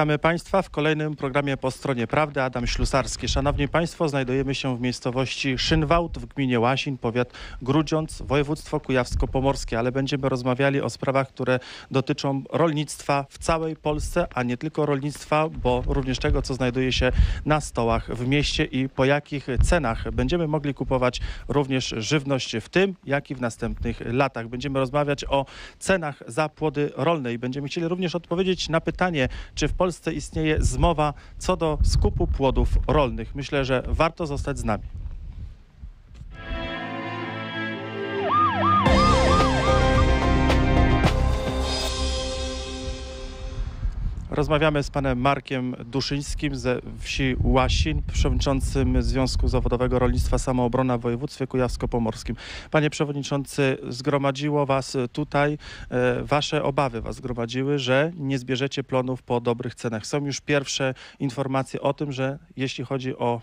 Witamy Państwa w kolejnym programie po stronie prawdy. Adam Ślusarski. Szanowni Państwo, znajdujemy się w miejscowości Szynwałt w gminie Łasin, powiat Grudziądz, województwo kujawsko-pomorskie, ale będziemy rozmawiali o sprawach, które dotyczą rolnictwa w całej Polsce, a nie tylko rolnictwa, bo również tego, co znajduje się na stołach w mieście i po jakich cenach będziemy mogli kupować również żywność w tym, jak i w następnych latach. Będziemy rozmawiać o cenach za płody rolne i będziemy chcieli również odpowiedzieć na pytanie, czy w Polsce Polsce istnieje zmowa co do skupu płodów rolnych. Myślę, że warto zostać z nami. Rozmawiamy z panem Markiem Duszyńskim ze wsi Łasin, przewodniczącym Związku Zawodowego Rolnictwa Samoobrona w województwie kujawsko-pomorskim. Panie przewodniczący, zgromadziło was tutaj, e, wasze obawy was zgromadziły, że nie zbierzecie plonów po dobrych cenach. Są już pierwsze informacje o tym, że jeśli chodzi o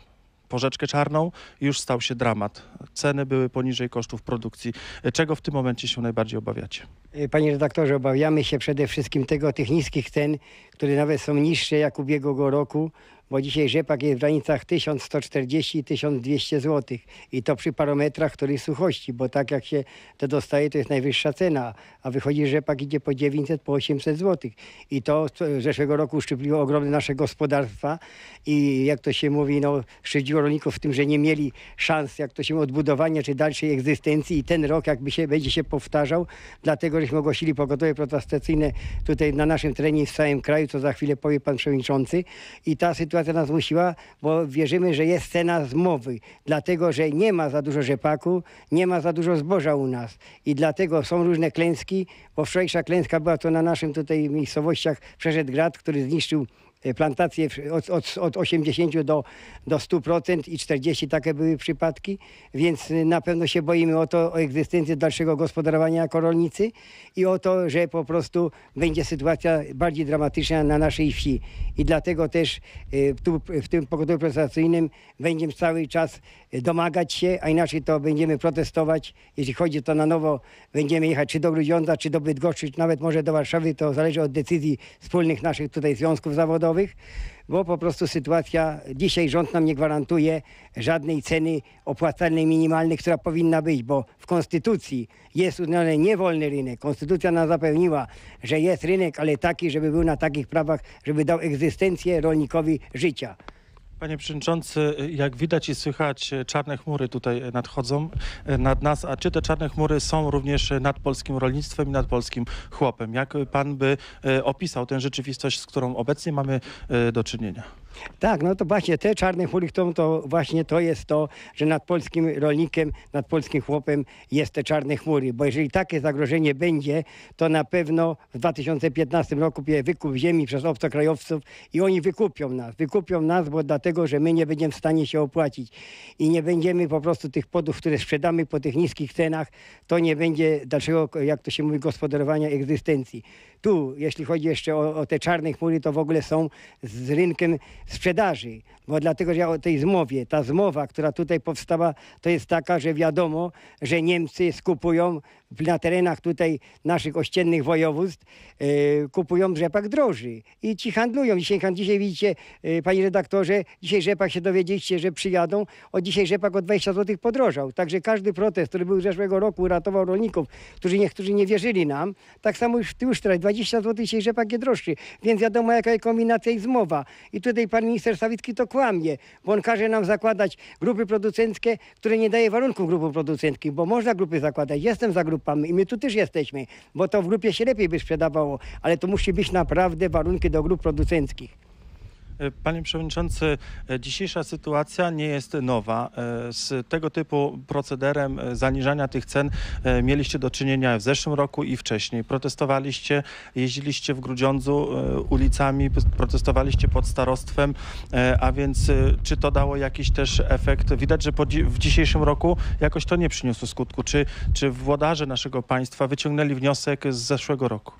porzeczkę czarną, już stał się dramat. Ceny były poniżej kosztów produkcji. Czego w tym momencie się najbardziej obawiacie? E, panie redaktorze, obawiamy się przede wszystkim tego, tych niskich cen, które nawet są niższe jak ubiegłego roku, bo dzisiaj rzepak jest w granicach 1140-1200 zł i to przy parametrach, których suchości, bo tak jak się to dostaje, to jest najwyższa cena, a wychodzi rzepak idzie po 900, po 800 zł. I to zeszłego roku uszczypliło ogromne nasze gospodarstwa i jak to się mówi, no, szydziło rolników w tym, że nie mieli szans, jak to się odbudowania czy dalszej egzystencji i ten rok jakby się, będzie się powtarzał, dlatego żeśmy ogłosili pogotowie protestacyjne tutaj na naszym terenie w całym kraju, co za chwilę powie pan przewodniczący. I ta sytuacja nas musiła, bo wierzymy, że jest cena zmowy, dlatego że nie ma za dużo rzepaku, nie ma za dużo zboża u nas. I dlatego są różne klęski, bo wczorajsza klęska była to na naszym tutaj miejscowościach przeszedł grad, który zniszczył E, plantacje od, od, od 80 do, do 100% i 40 takie były przypadki, więc na pewno się boimy o to, o egzystencję dalszego gospodarowania jako rolnicy i o to, że po prostu będzie sytuacja bardziej dramatyczna na naszej wsi. I dlatego też e, tu, w tym pogotowiu protestacyjnym będziemy cały czas e, domagać się, a inaczej to będziemy protestować. Jeśli chodzi to na nowo, będziemy jechać czy do Grudziądza, czy do Bydgoszczy, czy nawet może do Warszawy. To zależy od decyzji wspólnych naszych tutaj związków zawodowych bo po prostu sytuacja, dzisiaj rząd nam nie gwarantuje żadnej ceny opłacalnej minimalnej, która powinna być, bo w Konstytucji jest uznany niewolny rynek. Konstytucja nam zapewniła, że jest rynek, ale taki, żeby był na takich prawach, żeby dał egzystencję rolnikowi życia. Panie Przewodniczący, jak widać i słychać, czarne chmury tutaj nadchodzą e, nad nas, a czy te czarne chmury są również nad polskim rolnictwem i nad polskim chłopem? Jak Pan by e, opisał tę rzeczywistość, z którą obecnie mamy e, do czynienia? Tak, no to właśnie te czarne chmury, to, to właśnie to jest to, że nad polskim rolnikiem, nad polskim chłopem jest te czarne chmury, bo jeżeli takie zagrożenie będzie, to na pewno w 2015 roku będzie wykup ziemi przez obcokrajowców i oni wykupią nas. Wykupią nas, bo dlatego, że my nie będziemy w stanie się opłacić i nie będziemy po prostu tych podów, które sprzedamy po tych niskich cenach, to nie będzie dalszego, jak to się mówi, gospodarowania egzystencji. Tu, jeśli chodzi jeszcze o, o, te czarne chmury, to w ogóle są z rynkiem sprzedaży, bo dlatego, że ja o tej zmowie, ta zmowa, która tutaj powstała, to jest taka, że wiadomo, że Niemcy skupują na terenach tutaj naszych ościennych województw, e, kupują rzepak droży i ci handlują. Dzisiaj, dzisiaj widzicie, yy, panie redaktorze, dzisiaj rzepak się dowiedzieliście, że przyjadą, od dzisiaj rzepak o 20 zł podrożał. Także każdy protest, który był zeszłego roku, uratował rolników, którzy niektórzy nie wierzyli nam. Tak samo już, już teraz 20 zł dzisiaj rzepak jest droższy, więc wiadomo jaka kombinacja i zmowa. I tutaj pan minister Sawicki to kłamie, bo on każe nam zakładać grupy producenckie, które nie daje warunków grupom producenckim, bo można grupy zakładać. Jestem za grupami i my tu też jesteśmy, bo to w grupie się lepiej by sprzedawało, ale to musi być naprawdę warunki do grup producenckich. E, panie Przewodniczący, e, dzisiejsza sytuacja nie jest nowa. E, z tego typu procederem zaniżania tych cen mieliście do czynienia w zeszłym roku i wcześniej. Protestowaliście, jeździliście w Grudziądzu ulicami, protestowaliście pod starostwem, a więc czy to dało jakiś też efekt? Widać, że w dzisiejszym roku jakoś to nie przyniosło skutku. Czy, czy włodarze naszego państwa wyciągnęli wniosek z zeszłego roku?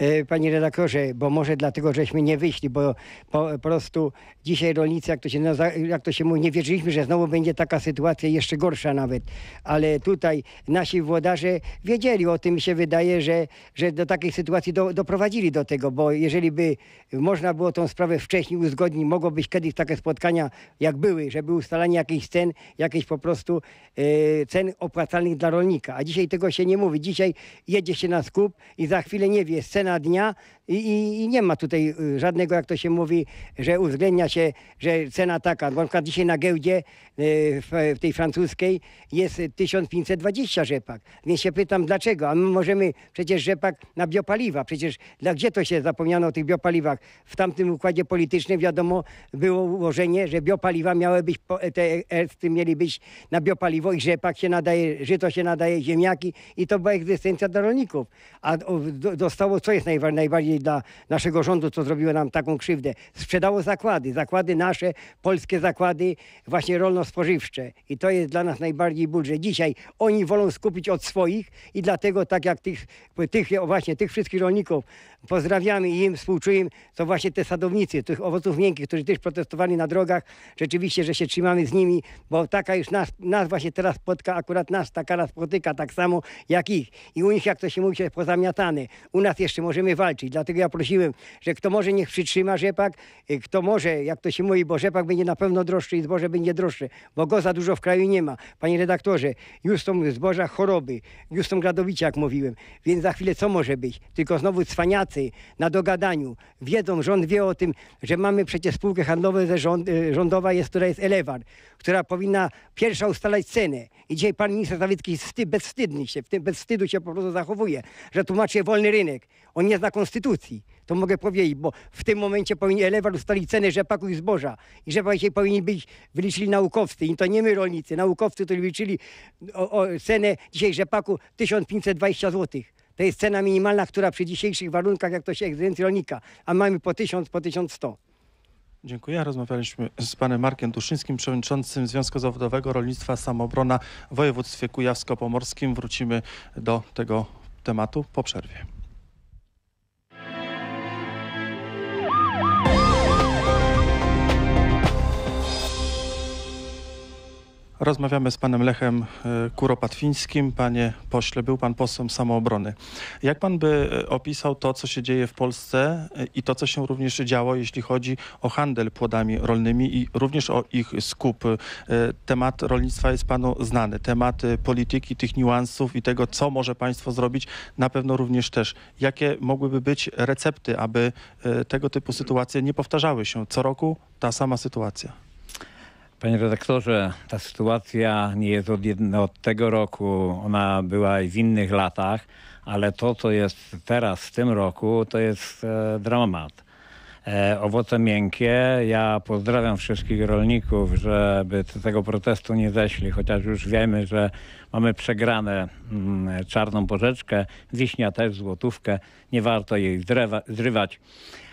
E, panie redaktorze, bo może dlatego, żeśmy nie wyszli, bo po prostu dzisiaj rolnicy, jak to się, jak to się mówi, nie wierzyliśmy, że znowu będzie taka sytuacja jeszcze gorsza nawet, ale tutaj nasi włodarze wiedzieli o tym, mi się wydaje, że, że do takiej sytuacji do, doprowadzili do tego, bo jeżeli by można było tą sprawę wcześniej uzgodnić, mogło być kiedyś takie spotkania, jak były, żeby ustalanie jakichś cen, jakichś po prostu e, cen opłacalnych dla rolnika, a dzisiaj tego się nie mówi. Dzisiaj jedzie się na skup i za chwilę nie wie, jest cena ਇਹਨਾਂ ਦੀਆਂ I, i, I, nie ma tutaj y, żadnego, jak to się mówi, że uwzględnia się, że cena taka, bo na przykład dzisiaj na giełdzie y, w tej francuskiej jest 1520 rzepak. Więc się pytam dlaczego, a my możemy przecież rzepak na biopaliwa, przecież dla gdzie to się zapomniano o tych biopaliwach? W tamtym układzie politycznym wiadomo było ułożenie, że biopaliwa miały być, te ercy mieli być na biopaliwo i rzepak się nadaje, żyto się nadaje, ziemniaki i to była egzystencja dla rolników. A dostało, co jest najbardziej zrobili dla naszego rządu, co zrobiło nam taką krzywdę. Sprzedało zakłady, zakłady nasze, polskie zakłady właśnie rolno-spożywcze i to jest dla nas najbardziej ból, że dzisiaj oni wolą skupić od swoich i dlatego tak jak tych, tych właśnie tych wszystkich rolników pozdrawiamy i im, współczujemy, to właśnie te sadownicy, tych owoców miękkich, którzy też protestowali na drogach, rzeczywiście, że się trzymamy z nimi, bo taka już nas, nas właśnie teraz spotka, akurat nas ta kara spotyka tak samo jak ich. I u nich, jak to się mówi, jest pozamiatane. U nas jeszcze możemy walczyć, dlatego ja prosiłem, że kto może, niech przytrzyma rzepak, y, kto może, jak to się mówi, bo rzepak będzie na pewno droższy i zboże będzie droższe, bo go za dużo w kraju nie ma. Panie redaktorze, już są zboża choroby, już są gradowicie, jak mówiłem, więc za chwilę co może być? Tylko znowu cwaniacy pracy, na dogadaniu. Wiedzą, rząd wie o tym, że mamy przecież spółkę handlową rząd, y, rządowa, jest, która jest Elewar, która powinna pierwsza ustalać cenę. I dzisiaj pan minister Zawicki wstyd, bezwstydny się, w tym bezwstydu się po prostu zachowuje, że tłumaczy wolny rynek. On nie zna konstytucji. To mogę powiedzieć, bo w tym momencie powinien Elewar ustalić cenę rzepaku i zboża. I rzepak właśnie powinien być, wyliczyli naukowcy. I to nie my rolnicy, naukowcy, którzy wyliczyli o, o cenę dzisiaj rzepaku 1520 złotych. To jest cena minimalna, która przy dzisiejszych warunkach, jak to się egzydencji rolnika, a mamy po 1000, po 1100. Dziękuję. Rozmawialiśmy z panem Markiem Duszyńskim, przewodniczącym Związku Zawodowego Rolnictwa Samobrona w województwie kujawsko-pomorskim. Wrócimy do tego tematu po przerwie. Rozmawiamy z panem Lechem e, Kuropatwińskim. Panie pośle, był pan posłem samoobrony. Jak pan by e, opisał to, co się dzieje w Polsce e, i to, co się również działo, jeśli chodzi o handel płodami rolnymi i również o ich skup? Temat rolnictwa jest panu znany. Temat polityki, tych niuansów i tego, co może państwo zrobić, na pewno również też. Jakie mogłyby być recepty, aby tego typu sytuacje nie powtarzały się? Co roku ta sama sytuacja. Panie redaktorze, ta sytuacja nie jest od, jedno, od tego roku, ona była i w innych latach, ale to, co jest teraz w tym roku, to jest e, dramat. E, owoce miękkie, ja pozdrawiam wszystkich rolników, żeby tego protestu nie zeszli, chociaż już wiemy, że mamy przegrane mm, czarną porzeczkę, wiśnia też złotówkę, nie warto jej zrywać.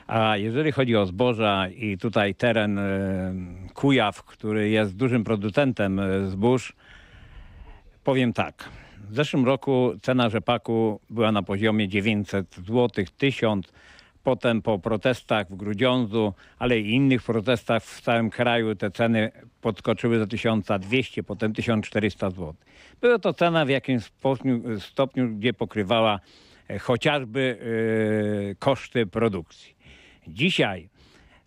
A jeżeli chodzi o zboża i tutaj teren y, Kujaw, który jest dużym producentem y, zbóż, powiem tak. W zeszłym roku cena rzepaku była na poziomie 900 zł, 1000 Potem po protestach w Grudziądzu, ale i innych protestach w całym kraju te ceny podskoczyły do 1200, potem 1400 zł. Była to cena w jakimś stopniu, stopniu gdzie pokrywała e, chociażby yy, koszty produkcji. Dzisiaj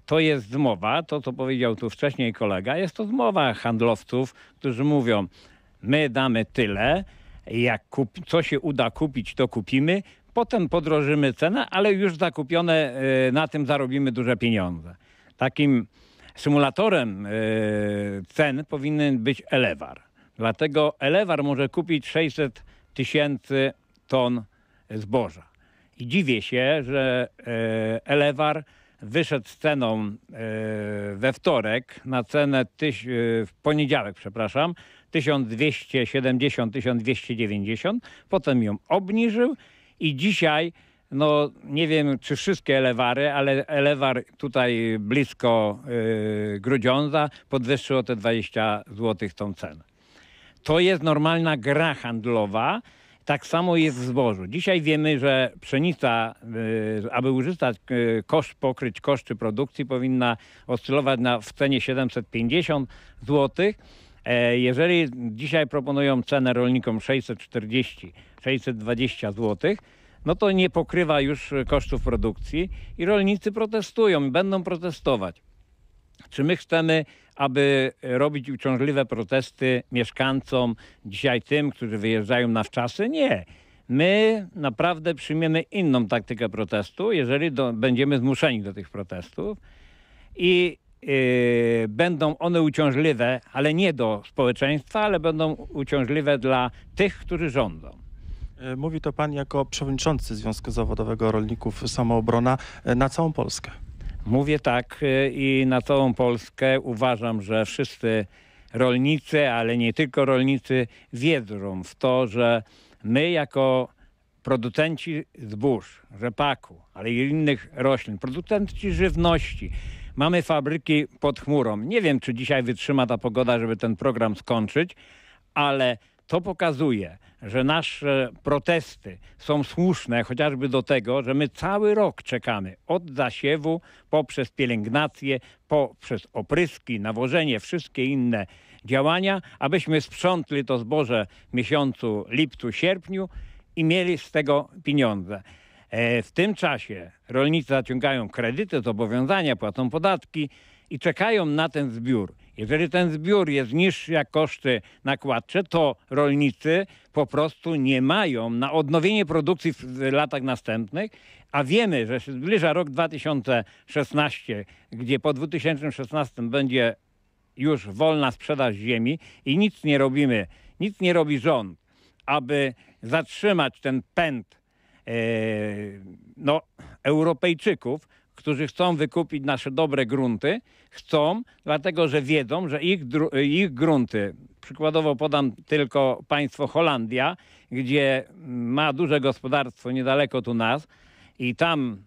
to jest zmowa, to co powiedział tu wcześniej kolega, jest to zmowa handlowców, którzy mówią, my damy tyle, jak kup, co się uda kupić, to kupimy, potem podrożymy cenę, ale już zakupione, y, na tym zarobimy duże pieniądze. Takim symulatorem y, cen powinien być Elewar. Dlatego Elewar może kupić 600 tysięcy ton zboża. I dziwię się, że e, Elewar wyszedł z ceną e, we wtorek na cenę tyś, e, w poniedziałek, przepraszam, 1270-1290, potem ją obniżył i dzisiaj, no nie wiem czy wszystkie elewary, ale elewar tutaj blisko yy, Grudziądza podwyższył o te 20 zł tą cenę. To jest normalna gra handlowa, tak samo jest w zbożu. Dzisiaj wiemy, że pszenica, y, aby uzyskać y, koszt, pokryć koszty produkcji, powinna oscylować na, w cenie 750 zł. E, jeżeli dzisiaj proponują cenę rolnikom 640, 620 zł, no to nie pokrywa już kosztów produkcji i rolnicy protestują, będą protestować. Czy my chcemy aby robić uciążliwe protesty mieszkańcom, dzisiaj tym, którzy wyjeżdżają na wczasy. Nie. My naprawdę przyjmiemy inną taktykę protestu, jeżeli do, będziemy zmuszeni do tych protestów. I Yy, będą one uciążliwe, ale nie do społeczeństwa, ale będą uciążliwe dla tych, którzy rządzą. E, mówi to pan jako przewodniczący Związku Zawodowego Rolników Samoobrona e, na całą Polskę. Mówię tak y, i na całą Polskę uważam, że wszyscy rolnicy, ale nie tylko rolnicy, wiedzą w to, że my jako producenci zbóż, rzepaku, ale i innych roślin, producenci żywności, mamy fabryki pod chmurą. Nie wiem, czy dzisiaj wytrzyma ta pogoda, żeby ten program skończyć, ale to pokazuje, że nasze protesty są słuszne, chociażby do tego, że my cały rok czekamy od zasiewu poprzez pielęgnację, poprzez opryski, nawożenie, wszystkie inne działania, abyśmy sprzątli to zboże w miesiącu lipcu, sierpniu i mieli z tego pieniądze. E, w tym czasie rolnicy zaciągają kredyty, zobowiązania, płacą podatki i czekają na ten zbiór. Jeżeli ten zbiór jest niższy jak koszty nakładcze, to rolnicy po prostu nie mają na odnowienie produkcji w latach następnych, a wiemy, że się zbliża rok 2016, gdzie po 2016 będzie już wolna sprzedaż ziemi i nic nie robimy, nic nie robi rząd, aby zatrzymać ten pęd e, no, Europejczyków, którzy chcą wykupić nasze dobre grunty, chcą, dlatego że wiedzą, że ich, ich grunty, przykładowo podam tylko państwo Holandia, gdzie ma duże gospodarstwo niedaleko tu nas i tam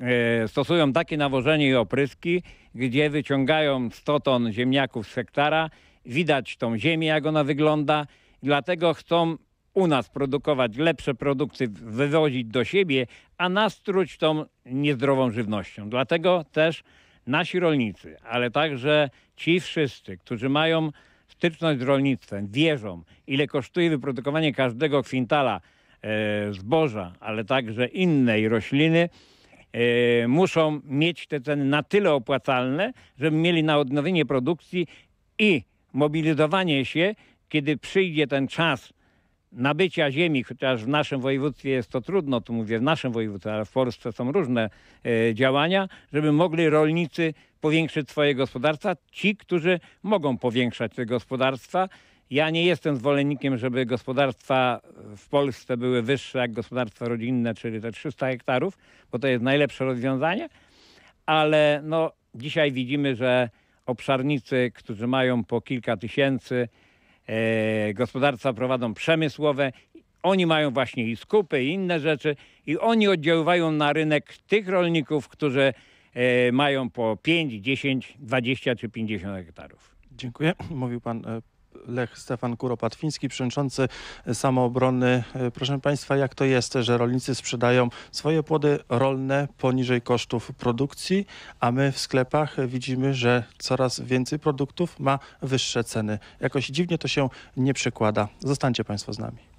e, stosują takie nawożenie i opryski, gdzie wyciągają 100 ton ziemniaków z hektara, widać tą ziemię, jak ona wygląda, dlatego chcą u nas produkować lepsze produkty, wywozić do siebie, a nas truć tą niezdrową żywnością. Dlatego też nasi rolnicy, ale także ci wszyscy, którzy mają styczność z rolnictwem, wierzą, ile kosztuje wyprodukowanie każdego kwintala e, zboża, ale także innej rośliny, e, muszą mieć te ceny na tyle opłacalne, żeby mieli na odnowienie produkcji i mobilizowanie się, kiedy przyjdzie ten czas nabycia ziemi, chociaż w naszym województwie jest to trudno, tu mówię w naszym województwie, ale w Polsce są różne e, działania, żeby mogli rolnicy powiększyć swoje gospodarstwa, ci, którzy mogą powiększać te gospodarstwa. Ja nie jestem zwolennikiem, żeby gospodarstwa w Polsce były wyższe jak gospodarstwa rodzinne, czyli te 300 hektarów, bo to jest najlepsze rozwiązanie, ale no, dzisiaj widzimy, że obszarnicy, którzy mają po kilka tysięcy, e, gospodarstwa prowadzą przemysłowe. Oni mają właśnie i skupy i inne rzeczy i oni oddziaływają na rynek tych rolników, którzy e, mają po 5, 10, 20 czy 50 hektarów. Dziękuję. Mówił pan e, Lech Stefan Kuropatwiński, przewodniczący samoobrony. E, proszę Państwa, jak to jest, że rolnicy sprzedają swoje płody rolne poniżej kosztów produkcji, a my w sklepach widzimy, że coraz więcej produktów ma wyższe ceny. Jakoś dziwnie to się nie przekłada. Zostańcie Państwo z nami.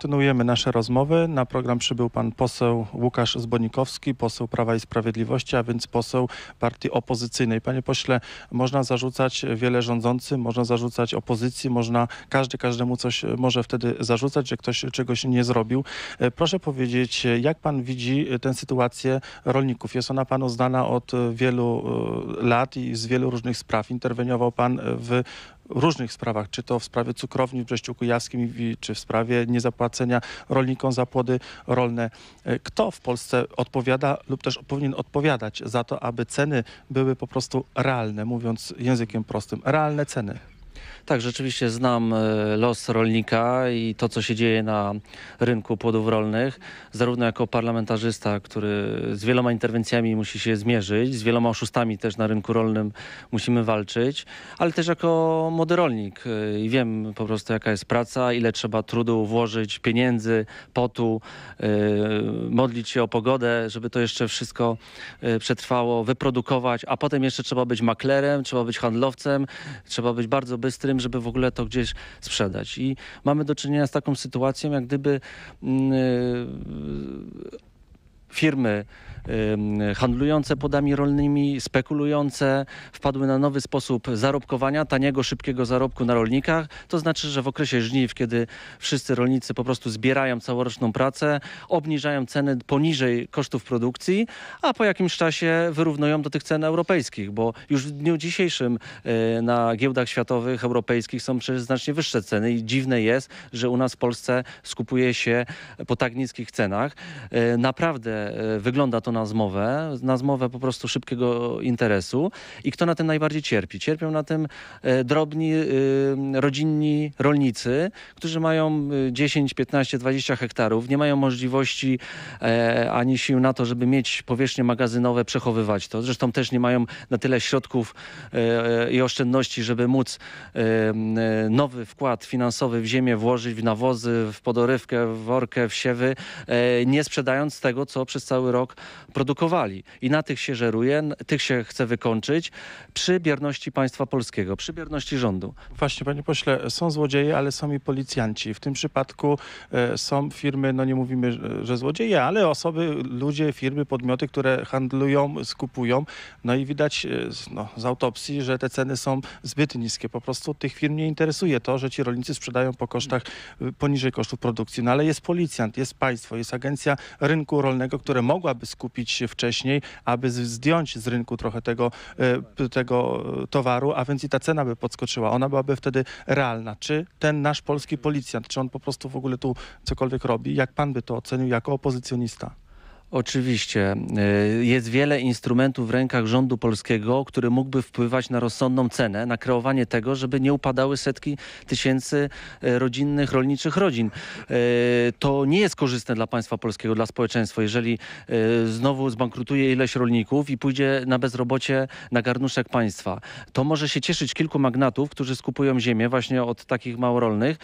Kontynuujemy nasze rozmowy. Na program przybył pan poseł Łukasz Zbonikowski, poseł Prawa i Sprawiedliwości, a więc poseł partii opozycyjnej. Panie pośle, można zarzucać wiele rządzącym, można zarzucać opozycji, można każdy każdemu coś może wtedy zarzucać, że ktoś czegoś nie zrobił. E, proszę powiedzieć, jak pan widzi tę sytuację rolników? Jest ona panu znana od wielu e, lat i z wielu różnych spraw. Interweniował pan w różnych sprawach, czy to w sprawie cukrowni w Brześciu Kujawskim, czy w sprawie niezapłacenia rolnikom za płody rolne. E, kto w Polsce odpowiada lub też powinien odpowiadać za to, aby ceny były po prostu realne, mówiąc językiem prostym, realne ceny? Tak, rzeczywiście znam e, los rolnika i to, co się dzieje na rynku płodów rolnych, zarówno jako parlamentarzysta, który z wieloma interwencjami musi się zmierzyć, z wieloma oszustami też na rynku rolnym musimy walczyć, ale też jako młody rolnik e, i wiem po prostu, jaka jest praca, ile trzeba trudu włożyć, pieniędzy, potu, e, modlić się o pogodę, żeby to jeszcze wszystko przetrwało, wyprodukować, a potem jeszcze trzeba być maklerem, trzeba być handlowcem, trzeba być bardzo bystrym spory z tym, żeby w ogóle to gdzieś sprzedać. I mamy do czynienia z taką sytuacją, jak gdyby mm, e, firmy handlujące podami rolnymi, spekulujące, wpadły na nowy sposób zarobkowania, taniego, szybkiego zarobku na rolnikach. To znaczy, że w okresie żniw, kiedy wszyscy rolnicy po prostu zbierają całoroczną pracę, obniżają ceny poniżej kosztów produkcji, a po jakimś czasie wyrównują do tych cen europejskich, bo już w dniu dzisiejszym e, na giełdach światowych europejskich są przecież znacznie wyższe ceny i dziwne jest, że u nas w Polsce skupuje się po tak niskich cenach. E, naprawdę e, wygląda to to na zmowę, na zmowę po prostu szybkiego interesu. I kto na tym najbardziej cierpi? Cierpią na tym e, drobni, e, rodzinni rolnicy, którzy mają 10, 15, 20 hektarów, nie mają możliwości e, ani sił na to, żeby mieć powierzchnie magazynowe, przechowywać to. Zresztą też nie mają na tyle środków i oszczędności, żeby móc nowy wkład finansowy w ziemię włożyć, w nawozy, w podorywkę, w workę, w siewy, nie sprzedając tego, co przez cały rok produkowali. I na tych się żeruje, tych się chce wykończyć przy bierności państwa polskiego, przy bierności rządu. Właśnie, panie pośle, są złodzieje, ale są i policjanci. W tym przypadku e, są firmy, no nie mówimy, że złodzieje, ale osoby, ludzie, firmy, podmioty, które handlują, skupują. No i widać e, no, z autopsji, że te ceny są zbyt niskie. Po prostu tych firm nie interesuje to, że ci rolnicy sprzedają po kosztach e, poniżej kosztów produkcji. No ale jest policjant, jest państwo, jest agencja rynku rolnego, które mogłaby skupić kupić wcześniej, aby zdjąć z rynku trochę tego, e, tego e, towaru, a więc i ta cena by podskoczyła. Ona byłaby wtedy realna. Czy ten nasz polski policjant, czy on po prostu w ogóle tu cokolwiek robi? Jak pan by to ocenił jako opozycjonista? Oczywiście. E, jest wiele instrumentów w rękach rządu polskiego, który mógłby wpływać na rozsądną cenę, na kreowanie tego, żeby nie upadały setki tysięcy e, rodzinnych, rolniczych rodzin. E, to nie jest korzystne dla państwa polskiego, dla społeczeństwa, jeżeli znowu zbankrutuje ileś rolników i pójdzie na bezrobocie na garnuszek państwa. To może się cieszyć kilku magnatów, którzy skupują ziemię właśnie od takich małorolnych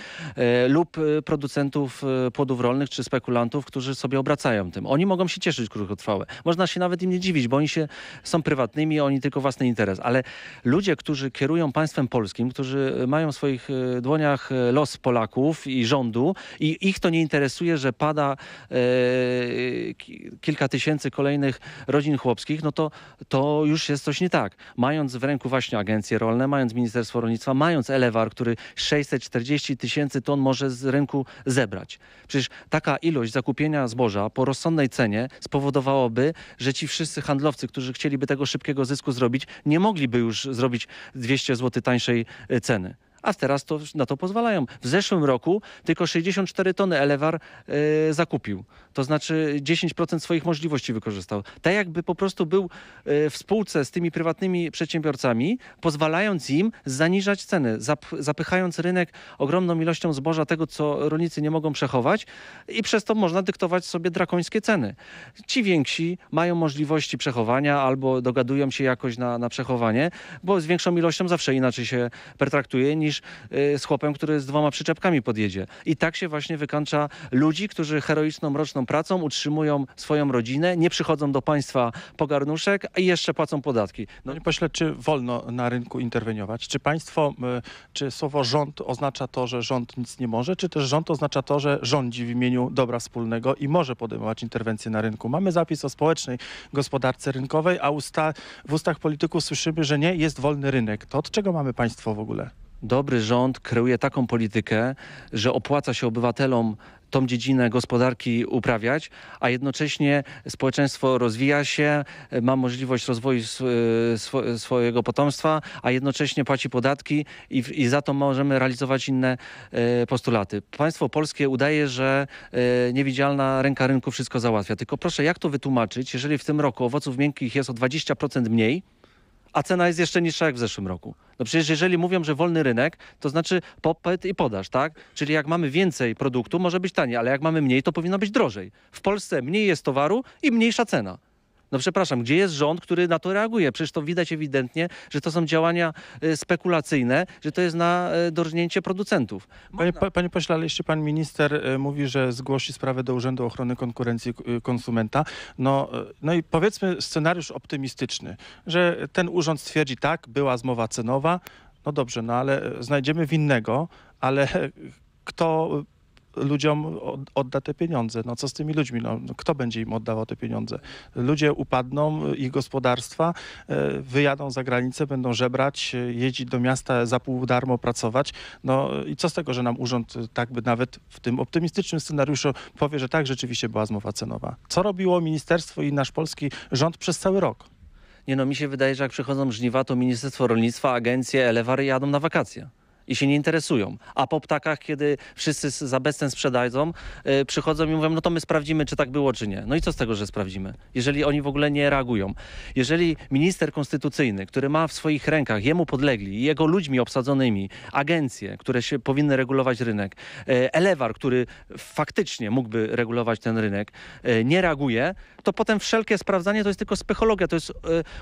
lub producentów płodów rolnych czy spekulantów, którzy sobie obracają tym. Oni mogą się się cieszyć krótkotrwałe. Można się nawet im nie dziwić, bo oni się są prywatnymi, oni tylko własny interes. Ale ludzie, którzy kierują państwem polskim, którzy mają w swoich e, dłoniach e, los Polaków i rządu i ich to nie interesuje, że pada e, kilka tysięcy kolejnych rodzin chłopskich, no to, to już jest coś nie tak. Mając w ręku właśnie agencje rolne, mając Ministerstwo Rolnictwa, mając Elewar, który 640 tysięcy ton może z rynku zebrać. Przecież taka ilość zakupienia zboża po rozsądnej cenie spowodowałoby, że ci wszyscy handlowcy, którzy chcieliby tego szybkiego zysku zrobić, nie mogliby już zrobić 200 zł tańszej e, ceny a teraz to, na to pozwalają. W zeszłym roku tylko 64 tony Elewar y, zakupił. To znaczy 10% swoich możliwości wykorzystał. Tak jakby po prostu był y, w spółce z tymi prywatnymi przedsiębiorcami, pozwalając im zaniżać ceny, zap, zapychając rynek ogromną ilością zboża, tego co rolnicy nie mogą przechować i przez to można dyktować sobie drakońskie ceny. Ci więksi mają możliwości przechowania albo dogadują się jakoś na, na przechowanie, bo z większą ilością zawsze inaczej się pertraktuje niż niż y, z chłopem, który z dwoma przyczepkami podjedzie. I tak się właśnie wykańcza ludzi, którzy heroiczną, roczną pracą utrzymują swoją rodzinę, nie przychodzą do państwa po garnuszek i jeszcze płacą podatki. No. Panie pośle, czy wolno na rynku interweniować? Czy państwo, y, czy słowo rząd oznacza to, że rząd nic nie może, czy też rząd oznacza to, że rządzi w imieniu dobra wspólnego i może podejmować interwencje na rynku? Mamy zapis o społecznej gospodarce rynkowej, a usta, w ustach polityków słyszymy, że nie, jest wolny rynek. To od czego mamy państwo w ogóle? dobry rząd kreuje taką politykę, że opłaca się obywatelom tą dziedzinę gospodarki uprawiać, a jednocześnie społeczeństwo rozwija się, ma możliwość rozwoju sw e, swojego potomstwa, a jednocześnie płaci podatki i, i, za to możemy realizować inne e, postulaty. Państwo polskie udaje, że e, niewidzialna ręka rynku wszystko załatwia. Tylko proszę, jak to wytłumaczyć, jeżeli w tym roku owoców miękkich jest o 20% mniej, a cena jest jeszcze niższa jak w zeszłym roku. No przecież jeżeli mówią, że wolny rynek, to znaczy popyt i podaż, tak? Czyli jak mamy więcej produktu, może być taniej, ale jak mamy mniej, to powinno być drożej. W Polsce mniej jest towaru i mniejsza cena. No przepraszam, gdzie jest rząd, który na to reaguje? Przecież to widać ewidentnie, że to są działania e, spekulacyjne, że to jest na e, dorżnięcie producentów. Panie, no. pa, panie pośle, ale jeśli pan minister e, mówi, że zgłosi sprawę do Urzędu Ochrony Konkurencji Konsumenta, no, no i powiedzmy scenariusz optymistyczny, że ten urząd stwierdzi tak, była zmowa cenowa, no dobrze, no ale znajdziemy winnego, ale kto ludziom odda te pieniądze. No co z tymi ludźmi? No, no kto będzie im oddawał te pieniądze? Ludzie upadną, ich gospodarstwa e, wyjadą za granicę, będą żebrać, e, jeździć do miasta za pół darmo pracować. No i co z tego, że nam urząd e, tak by nawet w tym optymistycznym scenariuszu powie, że tak rzeczywiście była zmowa cenowa. Co robiło ministerstwo i nasz polski rząd przez cały rok? Nie no, mi się wydaje, że jak przychodzą żniwa, to Ministerstwo Rolnictwa, agencje, Elewary jadą na wakacje i się nie interesują. A po ptakach, kiedy wszyscy za bezcen sprzedadzą, yy, przychodzą i mówią, no to my sprawdzimy, czy tak było, czy nie. No i co z tego, że sprawdzimy? Jeżeli oni w ogóle nie reagują. Jeżeli minister konstytucyjny, który ma w swoich rękach jemu podlegli, jego ludźmi obsadzonymi, agencje, które się powinny regulować rynek, yy, Elewar, który faktycznie mógłby regulować ten rynek, yy, nie reaguje, to potem wszelkie sprawdzanie to jest tylko psychologia, to jest e,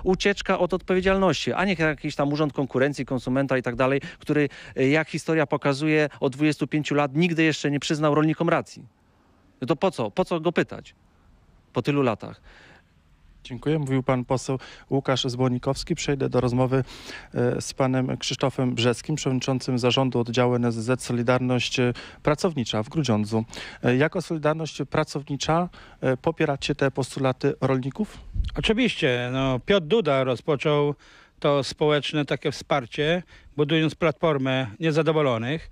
ucieczka od odpowiedzialności, a nie jakiś tam urząd konkurencji, konsumenta i tak dalej, który e, jak historia pokazuje od 25 lat nigdy jeszcze nie przyznał rolnikom racji. No to po co? Po co go pytać po tylu latach? Dziękuję. Mówił pan poseł Łukasz Zbłonikowski. Przejdę do rozmowy e, z panem Krzysztofem Brzeskim, przewodniczącym zarządu oddziału NSZ Solidarność e, Pracownicza w Grudziądzu. E, jako Solidarność Pracownicza popieracie te postulaty rolników? Oczywiście. No, Piotr Duda rozpoczął to społeczne takie wsparcie, budując platformę niezadowolonych.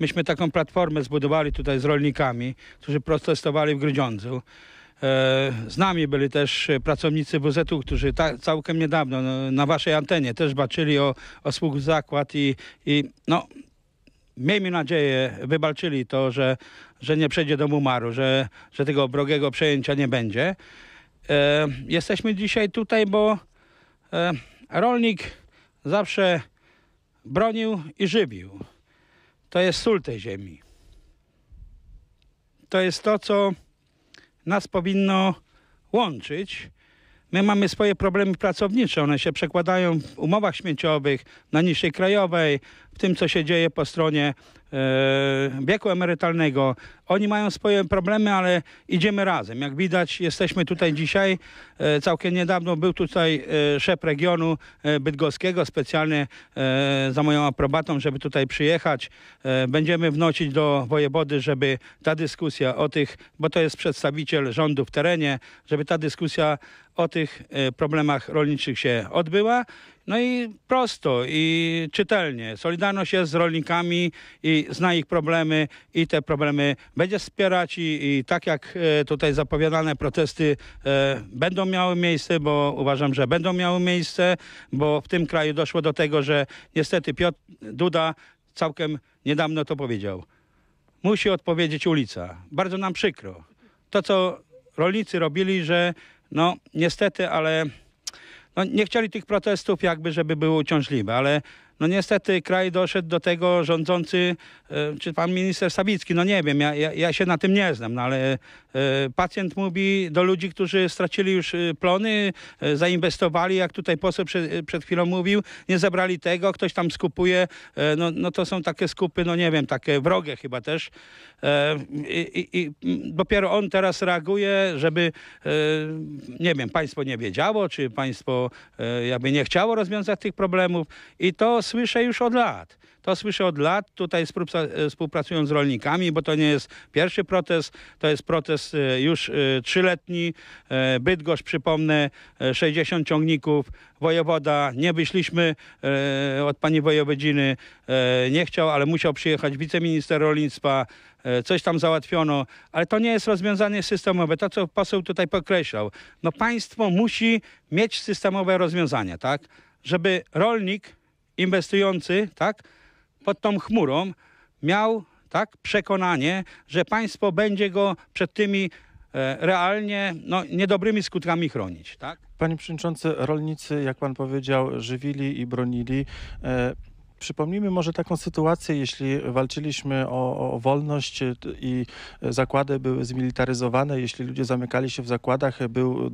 Myśmy taką platformę zbudowali tutaj z rolnikami, którzy protestowali w Grudziądzu. E, z nami byli też e, pracownicy WZ-u, którzy ta, całkiem niedawno no, na waszej antenie też baczyli o, o współzakład i, i no, miejmy nadzieję, wywalczyli to, że, że nie przejdzie do Mumaru, że, że tego wrogiego przejęcia nie będzie. E, jesteśmy dzisiaj tutaj, bo e, rolnik zawsze bronił i żywił. To jest sól tej ziemi. To jest to, co nas powinno łączyć. My mamy swoje problemy pracownicze, one się przekładają w umowach śmieciowych, na niższej krajowej, w tym, co się dzieje po stronie e, wieku emerytalnego. Oni mają swoje problemy, ale idziemy razem. Jak widać, jesteśmy tutaj dzisiaj. E, całkiem niedawno był tutaj e, szef regionu bydgoskiego, specjalnie za moją aprobatą, żeby tutaj przyjechać. Będziemy wnosić do wojewody, żeby ta dyskusja o tych, bo to jest przedstawiciel rządu w terenie, żeby ta dyskusja o tych e, problemach rolniczych się odbyła. No i prosto i czytelnie. Solidarność jest z rolnikami i zna ich problemy i te problemy będzie wspierać i, i tak jak e, tutaj zapowiadane protesty e, będą miały miejsce, bo uważam, że będą miały miejsce, bo w tym kraju doszło do tego, że niestety Piotr Duda całkiem niedawno to powiedział. Musi odpowiedzieć ulica. Bardzo nam przykro. To, co rolnicy robili, że no niestety, ale no, nie chcieli tych protestów jakby, żeby były uciążliwe, ale no niestety kraj doszedł do tego rządzący, e, czy pan minister Sabicki, no nie wiem, ja, ja, się na tym nie znam, no ale e, pacjent mówi do ludzi, którzy stracili już e, plony, zainwestowali, jak tutaj poseł przed, przed chwilą mówił, nie zabrali tego, ktoś tam skupuje, no, no to są takie skupy, no nie wiem, takie wrogie chyba też. I, i, i dopiero on teraz reaguje, żeby, nie wiem, państwo nie wiedziało, czy państwo jakby nie chciało rozwiązać tych problemów i to słyszę już od lat. To słyszę od lat, tutaj współpracując z rolnikami, bo to nie jest pierwszy protest, to jest protest e, już e, trzyletni. E, Bydgoszcz, przypomnę, 60 ciągników, wojewoda, nie wyszliśmy od pani wojewodziny, nie chciał, ale musiał przyjechać wiceminister rolnictwa, coś tam załatwiono, ale to nie jest rozwiązanie systemowe, to co poseł tutaj podkreślał. No państwo musi mieć systemowe rozwiązania, tak? Żeby rolnik inwestujący, tak, pod tą chmurą miał, tak, przekonanie, że państwo będzie go przed tymi e, realnie no, niedobrymi skutkami chronić. Tak? Panie Przewodniczący, rolnicy, jak Pan powiedział, żywili i bronili. E, przypomnijmy może taką sytuację, jeśli walczyliśmy o, o, wolność e, i zakłady były zmilitaryzowane, jeśli ludzie zamykali się w zakładach, był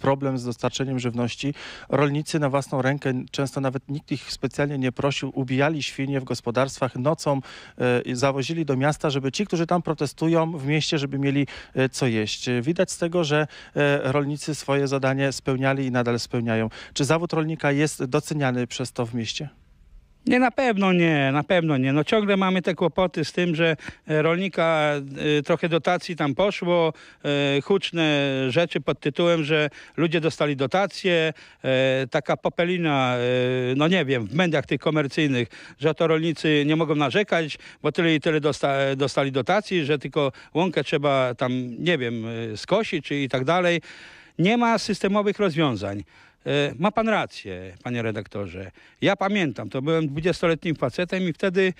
problem z dostarczeniem żywności. Rolnicy na własną rękę, często nawet nikt ich specjalnie nie prosił, ubijali świnie w gospodarstwach nocą, e, zawozili do miasta, żeby ci, którzy tam protestują w mieście, żeby mieli e, co jeść. Widać z tego, że e, rolnicy swoje zadanie spełniali i nadal spełniają. Czy zawód rolnika jest doceniany przez to w mieście? Nie, na pewno nie, na pewno nie. No ciągle mamy te kłopoty z tym, że e, rolnika e, trochę dotacji tam poszło, e, huczne rzeczy pod tytułem, że ludzie dostali dotacje, taka popelina, no nie wiem, w mediach tych komercyjnych, że to rolnicy nie mogą narzekać, bo tyle i tyle dosta dostali dotacji, że tylko łąkę trzeba tam, nie wiem, skosić czy i tak dalej. Nie ma systemowych rozwiązań. E, ma pan rację, panie redaktorze. Ja pamiętam, to byłem 20-letnim facetem i wtedy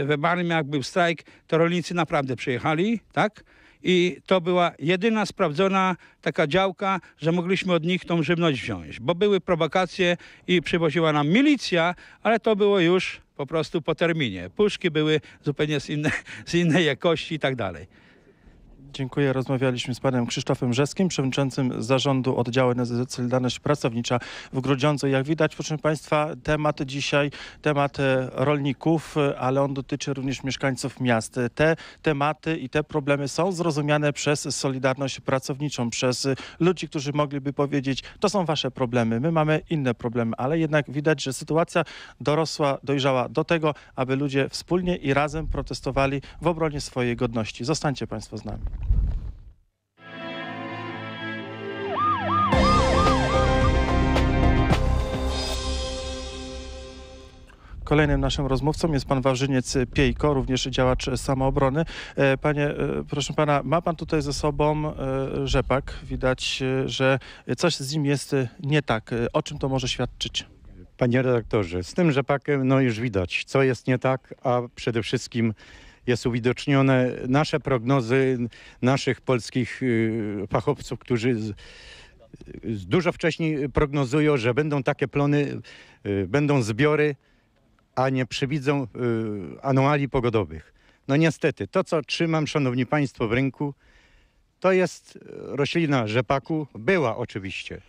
e, we Barmie, jak był strajk, to rolnicy naprawdę przyjechali, tak? i to była jedyna sprawdzona taka działka, że mogliśmy od nich tą żywność wziąć, bo były prowokacje i przywoziła nam milicja, ale to było już po prostu po terminie. Puszki były zupełnie z, z innej jakości i tak dalej. Dziękuję. Rozmawialiśmy z panem Krzysztofem Rzeskim, przewodniczącym zarządu oddziału na Solidarność Pracownicza w Grudziądzu. Jak widać, proszę państwa, temat dzisiaj, temat e, rolników, e, ale on dotyczy również mieszkańców miast. Te tematy i te problemy są zrozumiane przez Solidarność Pracowniczą, przez e, ludzi, którzy mogliby powiedzieć, to są wasze problemy, my mamy inne problemy, ale jednak widać, że sytuacja dorosła, dojrzała do tego, aby ludzie wspólnie i razem protestowali w obronie swojej godności. Zostańcie Państwo z nami. Kolejnym naszym rozmówcą jest pan Wawrzyniec Piejko, również działacz samoobrony. E, panie, e, proszę pana, ma pan tutaj ze sobą e, rzepak. Widać, że coś z nim jest nie tak. O czym to może świadczyć? Panie redaktorze, z tym rzepakiem no już widać, co jest nie tak, a przede wszystkim jest uwidocznione nasze prognozy naszych polskich y, fachowców, którzy z, z dużo wcześniej prognozują, że będą takie plony, y, będą zbiory a nie przewidzą y, anomalii pogodowych. No niestety, to co trzymam, szanowni państwo, w ręku, to jest y, roślina rzepaku, była oczywiście.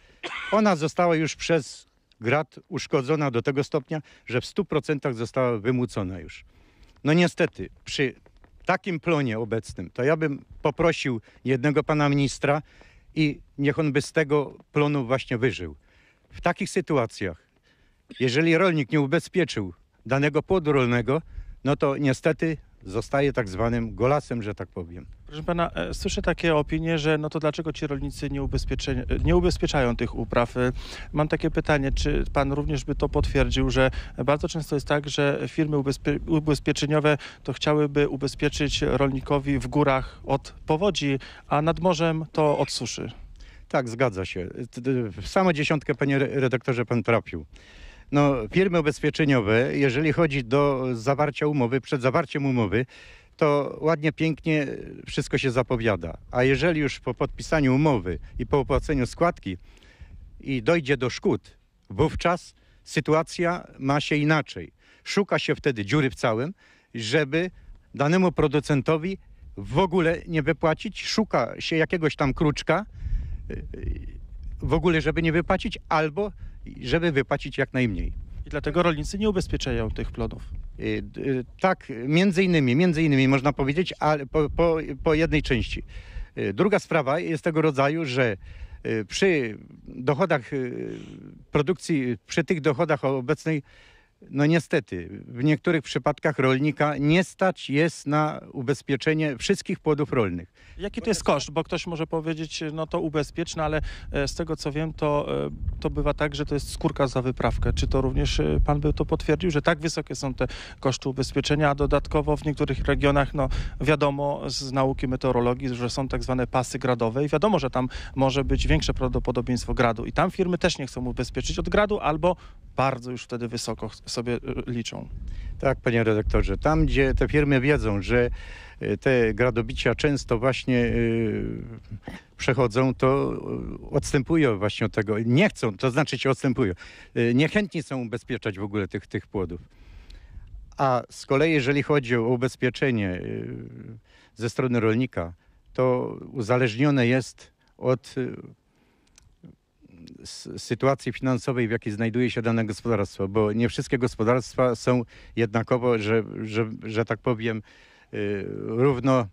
Ona została już przez grad uszkodzona do tego stopnia, że w 100% została wymucona już. No niestety, przy takim plonie obecnym, to ja bym poprosił jednego pana ministra i niech on by z tego plonu właśnie wyżył. W takich sytuacjach, jeżeli rolnik nie ubezpieczył danego płodu rolnego, no to niestety zostaje tak zwanym golasem, że tak powiem. Proszę pana, e, słyszę takie opinie, że no to dlaczego ci rolnicy nie, nie ubezpieczają tych upraw? E, mam takie pytanie, czy pan również by to potwierdził, że bardzo często jest tak, że firmy ubezpie ubezpieczeniowe to chciałyby ubezpieczyć rolnikowi w górach od powodzi, a nad morzem to od suszy. Tak, zgadza się. W samą dziesiątkę, panie redaktorze, pan trafił. No, firmy ubezpieczeniowe, jeżeli chodzi do zawarcia umowy, przed zawarciem umowy, to ładnie, pięknie wszystko się zapowiada. A jeżeli już po podpisaniu umowy i po opłaceniu składki i dojdzie do szkód, wówczas sytuacja ma się inaczej. Szuka się wtedy dziury w całym, żeby danemu producentowi w ogóle nie wypłacić, szuka się jakiegoś tam kruczka w ogóle, żeby nie wypłacić, albo żeby wypłacić jak najmniej. I dlatego rolnicy nie ubezpieczają tych plonów. Y, y, tak, między innymi, między innymi można powiedzieć, ale po, po, po jednej części. Y, druga sprawa jest tego rodzaju, że przy dochodach produkcji, przy tych dochodach obecnej no niestety, w niektórych przypadkach rolnika nie stać jest na ubezpieczenie wszystkich płodów rolnych. Jaki to jest koszt? Bo ktoś może powiedzieć, no to ubezpieczne, ale e, z tego co wiem, to, e, to bywa tak, że to jest skórka za wyprawkę. Czy to również e, pan by to potwierdził, że tak wysokie są te koszty ubezpieczenia, a dodatkowo w niektórych regionach, no wiadomo z nauki meteorologii, że są tak zwane pasy gradowe i wiadomo, że tam może być większe prawdopodobieństwo gradu i tam firmy też nie chcą ubezpieczyć od gradu albo bardzo już wtedy wysoko sobie y, liczą. Tak, panie redaktorze. Tam, gdzie te firmy wiedzą, że y, te gradobicia często właśnie y, przechodzą, to odstępują właśnie od tego. Nie chcą, to znaczy się odstępują. Niechętni są ubezpieczać w ogóle tych, tych płodów. A z kolei, jeżeli chodzi o ubezpieczenie ze strony rolnika, to uzależnione jest od sytuacji finansowej, w jakiej znajduje się dane gospodarstwo, bo nie wszystkie gospodarstwa są jednakowo, że, że, że tak powiem, y, równo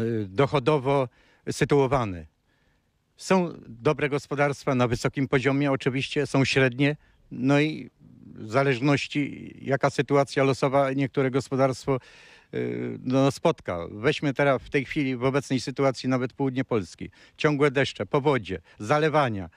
y, dochodowo sytuowane. Są dobre gospodarstwa na wysokim poziomie, oczywiście, są średnie, no i w zależności jaka sytuacja losowa niektóre gospodarstwo Y, no, spotka. Weźmy teraz w tej chwili w obecnej sytuacji nawet południe Polski. Ciągłe deszcze, powodzie, zalewania.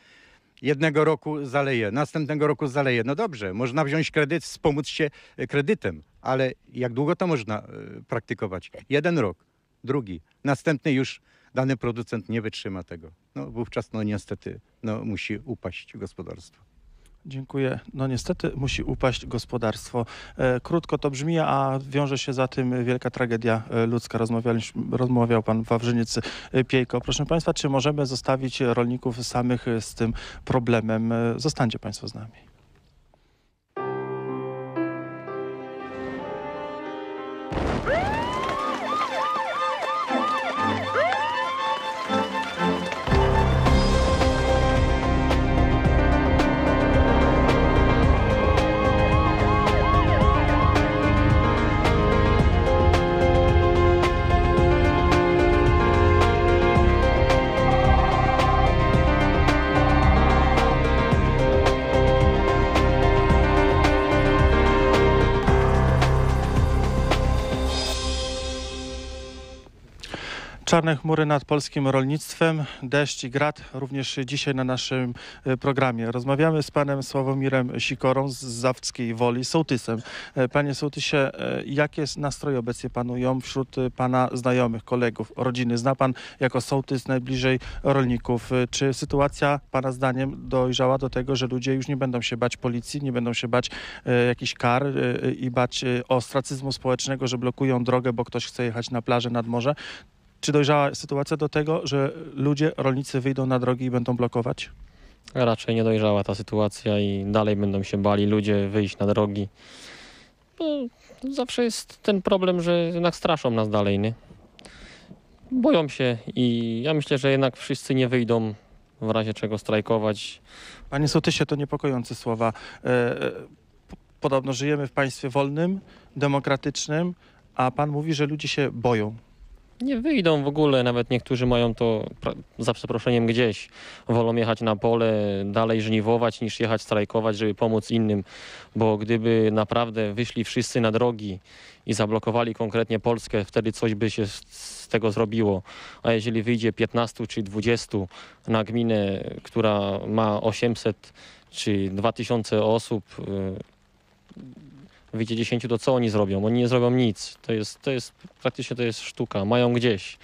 Jednego roku zaleje, następnego roku zaleje. No dobrze, można wziąć kredyt, wspomóc się y, kredytem, ale jak długo to można y, praktykować? Jeden rok, drugi, następny już dany producent nie wytrzyma tego. No wówczas no niestety no, musi upaść gospodarstwo. Dziękuję. No niestety musi upaść gospodarstwo. E, krótko to brzmi, a wiąże się za tym wielka tragedia e, ludzka. Rozmawiał, rozmawiał pan Wawrzyniec e, Piejko. Proszę państwa, czy możemy zostawić rolników samych z tym problemem? Zostańcie państwo z nami. Czarne chmury nad polskim rolnictwem, deszcz i grad również dzisiaj na naszym e, programie. Rozmawiamy z panem Sławomirem Sikorą z Zawdzkiej Woli, sołtysem. E, panie sołtysie, e, jakie nastroje obecnie panują wśród pana znajomych, kolegów, rodziny? Zna pan jako sołtys najbliżej rolników. Czy sytuacja pana zdaniem dojrzała do tego, że ludzie już nie będą się bać policji, nie będą się bać jakichś kar i bać ostracyzmu społecznego, że blokują drogę, bo ktoś chce jechać na plażę nad morze? Czy dojrzała sytuacja do tego, że ludzie, rolnicy wyjdą na drogi i będą blokować? Raczej nie dojrzała ta sytuacja i dalej będą się bali ludzie wyjść na drogi. No, zawsze jest ten problem, że jednak straszą nas dalej, nie? Boją się i ja myślę, że jednak wszyscy nie wyjdą w razie czego strajkować. Panie Sotysie, to niepokojące słowa. E, e, podobno żyjemy w państwie wolnym, demokratycznym, a pan mówi, że ludzie się boją nie wyjdą w ogóle. Nawet niektórzy mają to za przeproszeniem gdzieś. Wolą jechać na pole, dalej żniwować niż jechać strajkować, żeby pomóc innym. Bo gdyby naprawdę wyszli wszyscy na drogi i zablokowali konkretnie Polskę, wtedy coś by się z tego zrobiło. A jeżeli wyjdzie 15 czy 20 na gminę, która ma 800 czy 2000 osób, y, wyjdzie 10, to co oni zrobią? Oni nie zrobią nic. To jest, to jest praktycznie to jest sztuka. Mają gdzieś.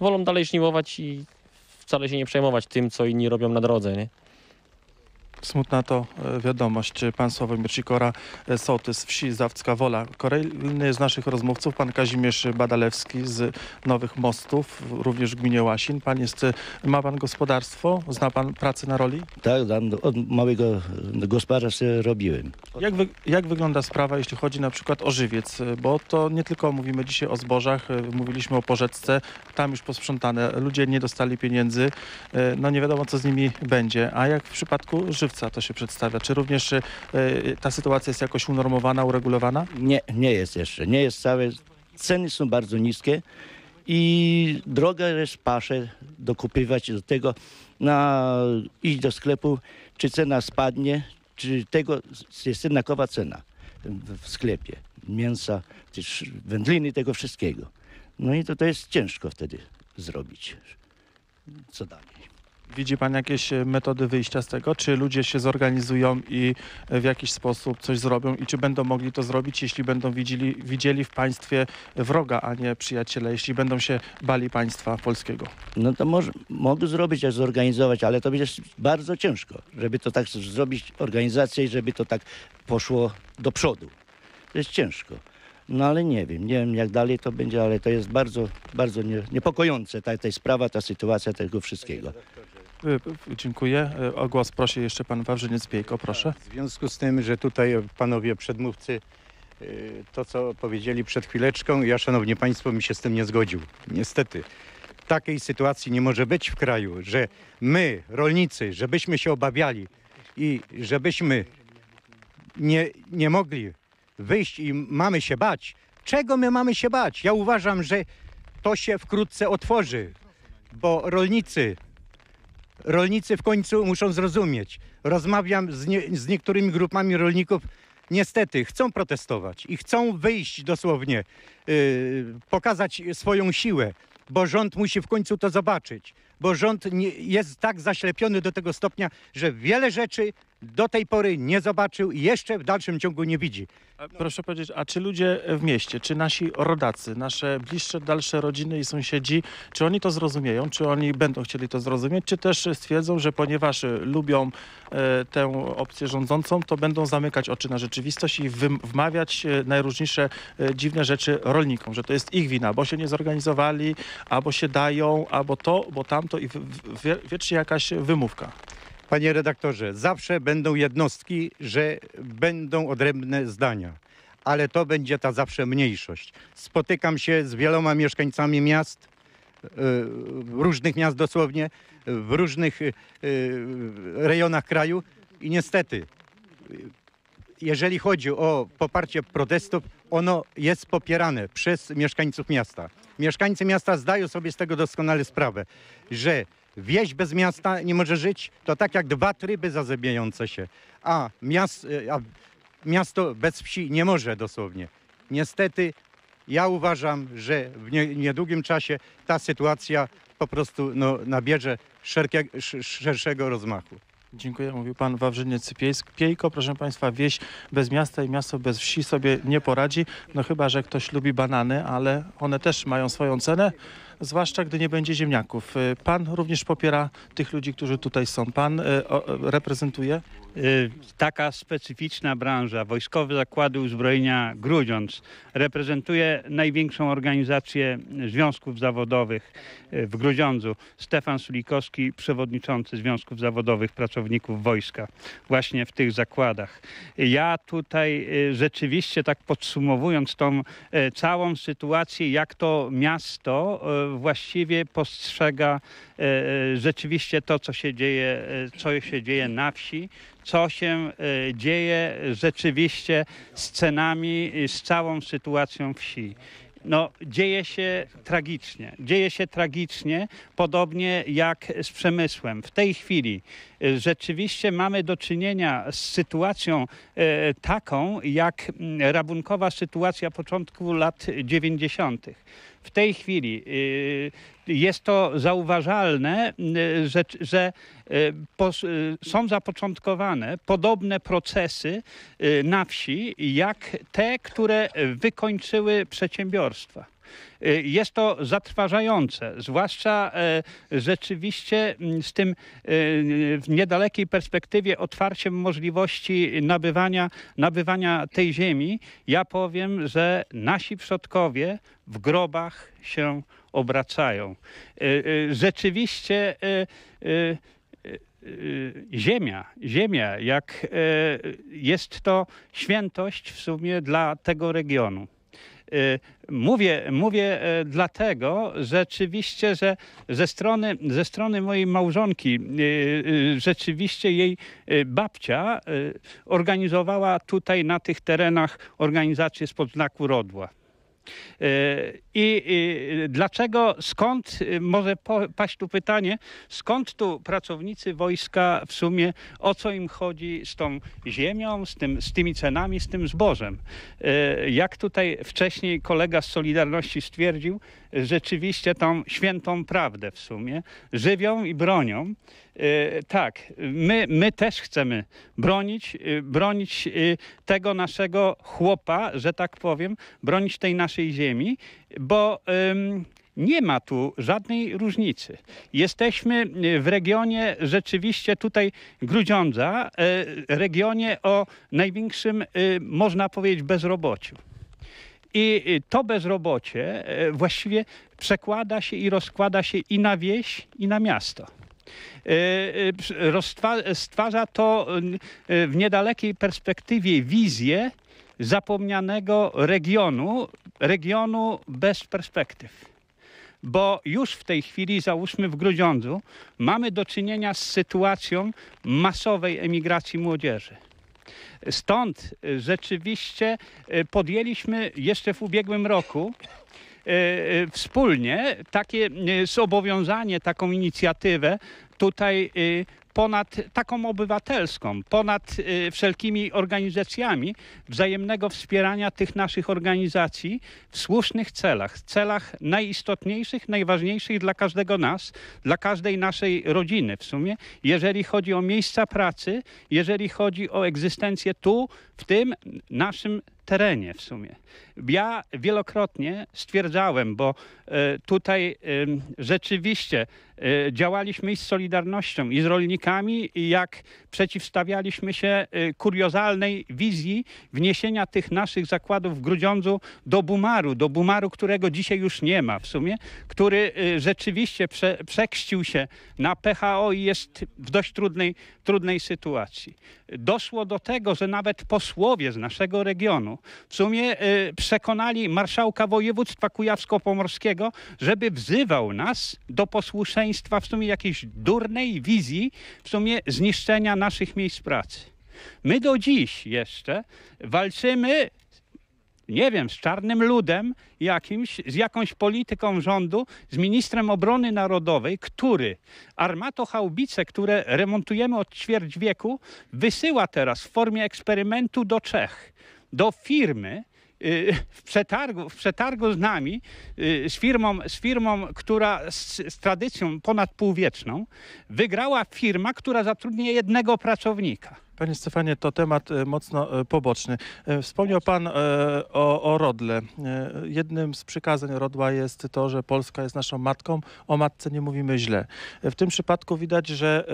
Wolą dalej żniwować i wcale się nie przejmować tym, co inni robią na drodze, nie? Smutna to e, wiadomość. Pan Sławomir Sikora, e, sołtys wsi Zawcka Wola. Kolejny z naszych rozmówców, pan Kazimierz Badalewski z Nowych Mostów, również w gminie Łasin. Pan jest, e, ma pan gospodarstwo? Zna pan pracę na roli? Tak, od małego gospodarstwa robiłem. Jak, wy, jak wygląda sprawa, jeśli chodzi na przykład o żywiec? Bo to nie tylko mówimy dzisiaj o zbożach, mówiliśmy o porzeczce, tam już posprzątane. Ludzie nie dostali pieniędzy, no nie wiadomo co z nimi będzie. A jak w przypadku żywca? wykonawca to się przedstawia. Czy również y, y, ta sytuacja jest jakoś unormowana, uregulowana? Nie, nie jest jeszcze. Nie jest całe. Ceny są bardzo niskie i droga jest pasze dokupywać do tego, na, iść do sklepu, czy cena spadnie, czy tego jest jednakowa cena w sklepie. Mięsa, też wędliny, tego wszystkiego. No i to, to jest ciężko wtedy zrobić. Co dalej? Widzi Pan jakieś e, metody wyjścia z tego? Czy ludzie się zorganizują i e, w jakiś sposób coś zrobią? I czy będą mogli to zrobić, jeśli będą widzieli, widzieli w państwie wroga, a nie przyjaciela, jeśli będą się bali państwa polskiego? No to mogą zrobić, zorganizować, ale to będzie bardzo ciężko, żeby to tak zrobić, organizację i żeby to tak poszło do przodu. To jest ciężko. No ale nie wiem, nie wiem jak dalej to będzie, ale to jest bardzo, bardzo niepokojące ta, ta sprawa, ta sytuacja tego wszystkiego. E, dziękuję. E, o głos proszę jeszcze pan Wawrzyniec Piejko, proszę. W związku z tym, że tutaj e, panowie przedmówcy to, co powiedzieli przed chwileczką, ja, szanowni państwo, mi się z tym nie zgodził. Niestety. Takiej sytuacji nie może być w kraju, że my, rolnicy, żebyśmy się obawiali i żebyśmy nie, nie mogli wyjść i mamy się bać. Czego my mamy się bać? Ja uważam, że to się wkrótce otworzy, bo rolnicy rolnicy w końcu muszą zrozumieć. Rozmawiam z, nie, z niektórymi grupami rolników, niestety chcą protestować i chcą wyjść dosłownie, yy, pokazać swoją siłę, bo rząd musi w końcu to zobaczyć, bo rząd nie, jest tak zaślepiony do tego stopnia, że wiele rzeczy do tej pory nie zobaczył i jeszcze w dalszym ciągu nie widzi. Proszę powiedzieć, a czy ludzie w mieście, czy nasi rodacy, nasze bliższe, dalsze rodziny i sąsiedzi, czy oni to zrozumieją, czy oni będą chcieli to zrozumieć, czy też stwierdzą, że ponieważ lubią e, tę opcję rządzącą, to będą zamykać oczy na rzeczywistość i wmawiać e, najróżniejsze e, dziwne rzeczy rolnikom, że to jest ich wina, bo się nie zorganizowali, albo się dają, albo to, bo tamto i w, w, wiecznie jakaś wymówka. Panie redaktorze, zawsze będą jednostki, że będą odrębne zdania, ale to będzie ta zawsze mniejszość. Spotykam się z wieloma mieszkańcami miast, e, różnych miast dosłownie, w różnych e, rejonach kraju i niestety, jeżeli chodzi o poparcie protestów, ono jest popierane przez mieszkańców miasta. Mieszkańcy miasta zdają sobie z tego doskonale sprawę, że Wieś bez miasta nie może żyć, to tak jak dwa tryby zazębiające się. A, y, a miasto bez wsi nie może dosłownie. Niestety ja uważam, że w nie, niedługim czasie ta sytuacja po prostu no, nabierze szerkie, szerszego rozmachu. Dziękuję, mówił pan Wawrzynie Piejko, Proszę państwa, wieś bez miasta i miasto bez wsi sobie nie poradzi. No chyba, że ktoś lubi banany, ale one też mają swoją cenę zwłaszcza gdy nie będzie ziemniaków. Y, Pan również popiera tych ludzi, którzy tutaj są. Pan y, reprezentuje? Y, taka specyficzna branża, Wojskowe Zakłady Uzbrojenia Grudziądz, reprezentuje największą organizację związków zawodowych w Grudziądzu. Stefan Sulikowski, przewodniczący Związków Zawodowych Pracowników Wojska, właśnie w tych zakładach. Ja tutaj rzeczywiście, tak podsumowując tą całą sytuację, jak to miasto właściwie postrzega e, e, rzeczywiście to, co się dzieje, e, co się dzieje na wsi, co się dzieje rzeczywiście z cenami, z całą sytuacją wsi. No, dzieje się tragicznie. Dzieje się tragicznie, podobnie jak z przemysłem. W tej chwili rzeczywiście mamy do czynienia z sytuacją e, taką, jak rabunkowa sytuacja początku lat 90 w tej chwili y, jest to zauważalne, y, że, że y, są zapoczątkowane podobne procesy na wsi, jak te, które wykończyły przedsiębiorstwa. Y, jest to zatrważające, zwłaszcza y, rzeczywiście mm, z tym y, w niedalekiej perspektywie otwarciem możliwości nabywania, nabywania tej ziemi. Ja powiem, że nasi przodkowie w grobach się obracają. Rzeczywiście ziemia, ziemia, jak jest to świętość w sumie dla tego regionu. Y, mówię, mówię e, dlatego rzeczywiście, że ze strony, ze strony mojej małżonki, y, y, rzeczywiście jej babcia organizowała tutaj na tych terenach organizację spod znaku Rodła. Y, I y, dlaczego, skąd, y, może paść tu pytanie, skąd tu pracownicy wojska w sumie, o co im chodzi z tą ziemią, z, tym, z tymi cenami, z tym zbożem? Jak tutaj wcześniej kolega z Solidarności stwierdził, rzeczywiście tą świętą prawdę w sumie, żywią i bronią. E, tak, my, my też chcemy bronić, e, bronić e, tego naszego chłopa, że tak powiem, bronić tej naszej ziemi, bo nie ma tu żadnej różnicy. Jesteśmy w regionie rzeczywiście tutaj Grudziądza, regionie o największym, można powiedzieć, bezrobociu. I y, to bezrobocie y, właściwie przekłada się i rozkłada się i na wieś, i na miasto. Y, stwarza to w niedalekiej perspektywie wizję zapomnianego regionu, regionu bez perspektyw bo już w tej chwili, załóżmy w Grudziądzu, mamy do czynienia z sytuacją masowej emigracji młodzieży. Stąd y, rzeczywiście y, podjęliśmy jeszcze w ubiegłym roku y, wspólnie takie zobowiązanie, taką inicjatywę tutaj ponad taką obywatelską, ponad y, wszelkimi organizacjami wzajemnego wspierania tych naszych organizacji w słusznych celach, celach najistotniejszych, najważniejszych dla każdego nas, dla każdej naszej rodziny w sumie, jeżeli chodzi o miejsca pracy, jeżeli chodzi o egzystencję tu, w tym naszym terenie w sumie. Ja wielokrotnie stwierdzałem, bo y, tutaj rzeczywiście E, działaliśmy i z Solidarnością, i z rolnikami, i jak przeciwstawialiśmy się e, kuriozalnej wizji wniesienia tych naszych zakładów w Grudziądzu do Bumaru, do Bumaru, którego dzisiaj już nie ma w sumie, który e, rzeczywiście prze, przekścił się na PHO i jest w dość trudnej, trudnej sytuacji. Doszło do tego, że nawet posłowie z naszego regionu w sumie przekonali marszałka województwa kujawsko-pomorskiego, żeby wzywał nas do posłuszeństwa szaleństwa, w sumie jakiejś durnej wizji, w sumie zniszczenia naszych miejsc pracy. My do dziś jeszcze walczymy nie wiem, z czarnym ludem jakimś, z jakąś polityką rządu, z ministrem obrony narodowej, który armatochaubice, które remontujemy od ćwierć wieku, wysyła teraz w formie eksperymentu do Czech, do firmy, Y, w przetargu, w przetargu z nami, y, z firmą, z firmą która z, z tradycją ponad półwieczną, wygrała firma, która zatrudnia jednego pracownika. Panie Stefanie, to temat e, mocno e, poboczny. E, wspomniał Pan o, o, Rodle. Jednym z przykazań Rodła jest to, że Polska jest naszą matką, o matce nie mówimy źle. W tym przypadku widać, że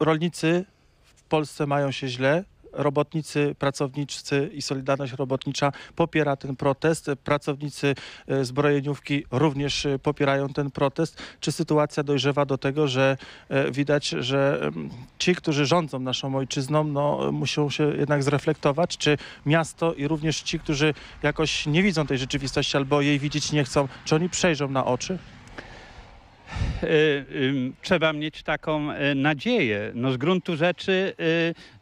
rolnicy w Polsce mają się źle, robotnicy, pracownicy i Solidarność Robotnicza popiera ten protest. Pracownicy e, zbrojeniówki również e, popierają ten protest. Czy sytuacja dojrzewa do tego, że e, widać, że ci, którzy rządzą naszą ojczyzną, no, muszą się jednak zreflektować? Czy miasto i również ci, którzy jakoś nie widzą tej rzeczywistości albo jej widzieć nie chcą, czy oni przejrzą na oczy? Y, trzeba mieć taką y, nadzieję. No z gruntu rzeczy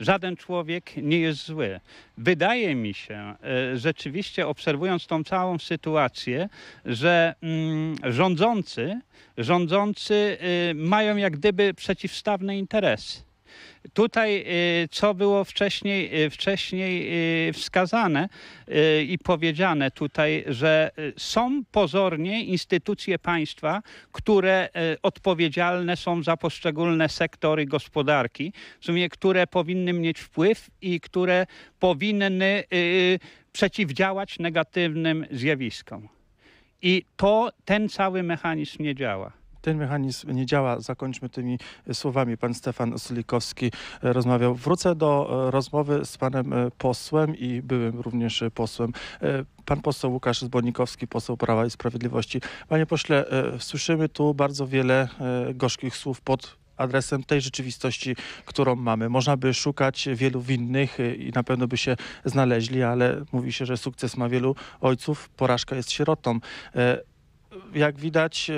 y, żaden człowiek nie jest zły. Wydaje mi się, rzeczywiście obserwując tą całą sytuację, że mm, rządzący, rządzący mają jak gdyby przeciwstawne interesy. Tutaj, y, co było wcześniej, y, wcześniej y, wskazane i powiedziane tutaj, że są pozornie instytucje państwa, które odpowiedzialne są za poszczególne sektory gospodarki, w sumie które powinny mieć wpływ i które powinny przeciwdziałać negatywnym zjawiskom. I to ten cały mechanizm nie działa ten mechanizm nie działa. Zakończmy tymi e, słowami. Pan Stefan Oslikowski e, rozmawiał. Wrócę do e, rozmowy z panem posłem i byłym również posłem pan poseł Łukasz Zbonikowski, poseł Prawa i Sprawiedliwości. Panie pośle, słyszymy tu bardzo wiele gorzkich słów pod adresem tej rzeczywistości, którą mamy. Można by szukać wielu winnych i na pewno by się znaleźli, ale mówi się, że sukces ma wielu ojców, porażka jest sierotą. Jak widać,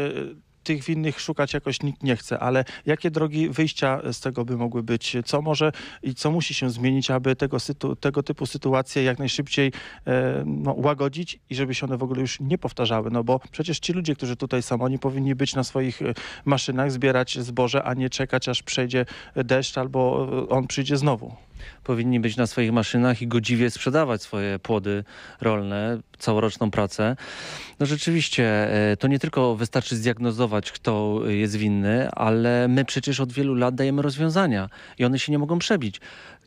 tych winnych szukać jakoś nikt nie chce, ale jakie drogi wyjścia z tego by mogły być? Co może i co musi się zmienić, aby tego, tego typu sytuacje jak najszybciej e, no, łagodzić i żeby się one w ogóle już nie powtarzały? No bo przecież ci ludzie, którzy tutaj są, oni powinni być na swoich e, maszynach, zbierać zboże, a nie czekać, aż przejdzie deszcz albo e, on przyjdzie znowu powinni być na swoich maszynach i godziwie sprzedawać swoje płody rolne, całoroczną pracę. No rzeczywiście, e, to nie tylko wystarczy zdiagnozować, kto jest winny, ale my przecież od wielu lat dajemy rozwiązania i one się nie mogą przebić.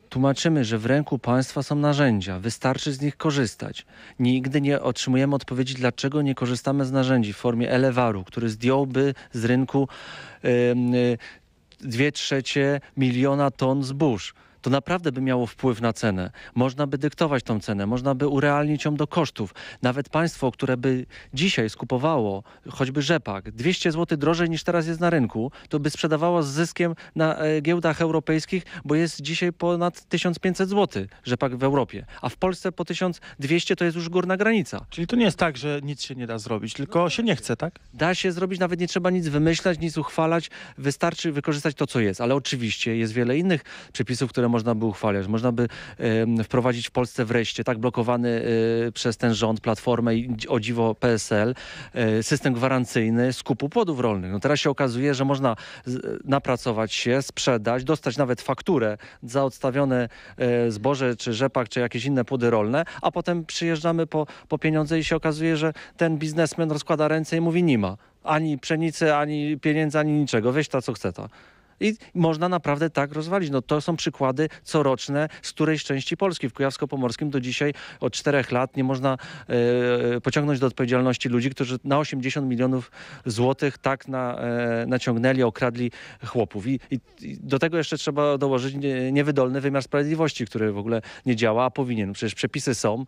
Tłumaczymy, że w ręku państwa są narzędzia, wystarczy z nich korzystać. Nigdy nie otrzymujemy odpowiedzi, dlaczego nie korzystamy z narzędzi w formie elewaru, który zdjąłby z rynku yy, dwie trzecie miliona ton zbóż to naprawdę by miało wpływ na cenę. Można by dyktować tą cenę, można by urealnić ją do kosztów. Nawet państwo, które by dzisiaj skupowało choćby rzepak 200 zł drożej niż teraz jest na rynku, to by sprzedawało z zyskiem na e, giełdach europejskich, bo jest dzisiaj ponad 1500 zł rzepak w Europie, a w Polsce po 1200 to jest już górna granica. Czyli to nie jest tak, że nic się nie da zrobić, tylko no, się tak. nie chce, tak? Da się zrobić, nawet nie trzeba nic wymyślać, nic uchwalać, wystarczy wykorzystać to, co jest. Ale oczywiście jest wiele innych przepisów, które można by uchwalać. Można by wprowadzić w Polsce wreszcie, tak blokowany y, przez ten rząd, Platformę i o dziwo PSL, y, system gwarancyjny skupu płodów rolnych. No teraz się okazuje, że można napracować się, sprzedać, dostać nawet fakturę za odstawione y, zboże, czy rzepak, czy jakieś inne płody rolne, a potem przyjeżdżamy po, po pieniądze i się okazuje, że ten biznesmen rozkłada ręce i mówi nie ma. Ani pszenicy, ani pieniędzy, ani niczego. Weź ta, co chce to. I można naprawdę tak rozwalić. No to są przykłady coroczne z którejś części Polski. W Kujawsko-Pomorskim do dzisiaj od czterech lat nie można e, pociągnąć do odpowiedzialności ludzi, którzy na 80 milionów złotych tak na, e, naciągnęli, okradli chłopów. I, i, I, do tego jeszcze trzeba dołożyć nie, niewydolny wymiar sprawiedliwości, który w ogóle nie działa, a powinien. Przecież przepisy są,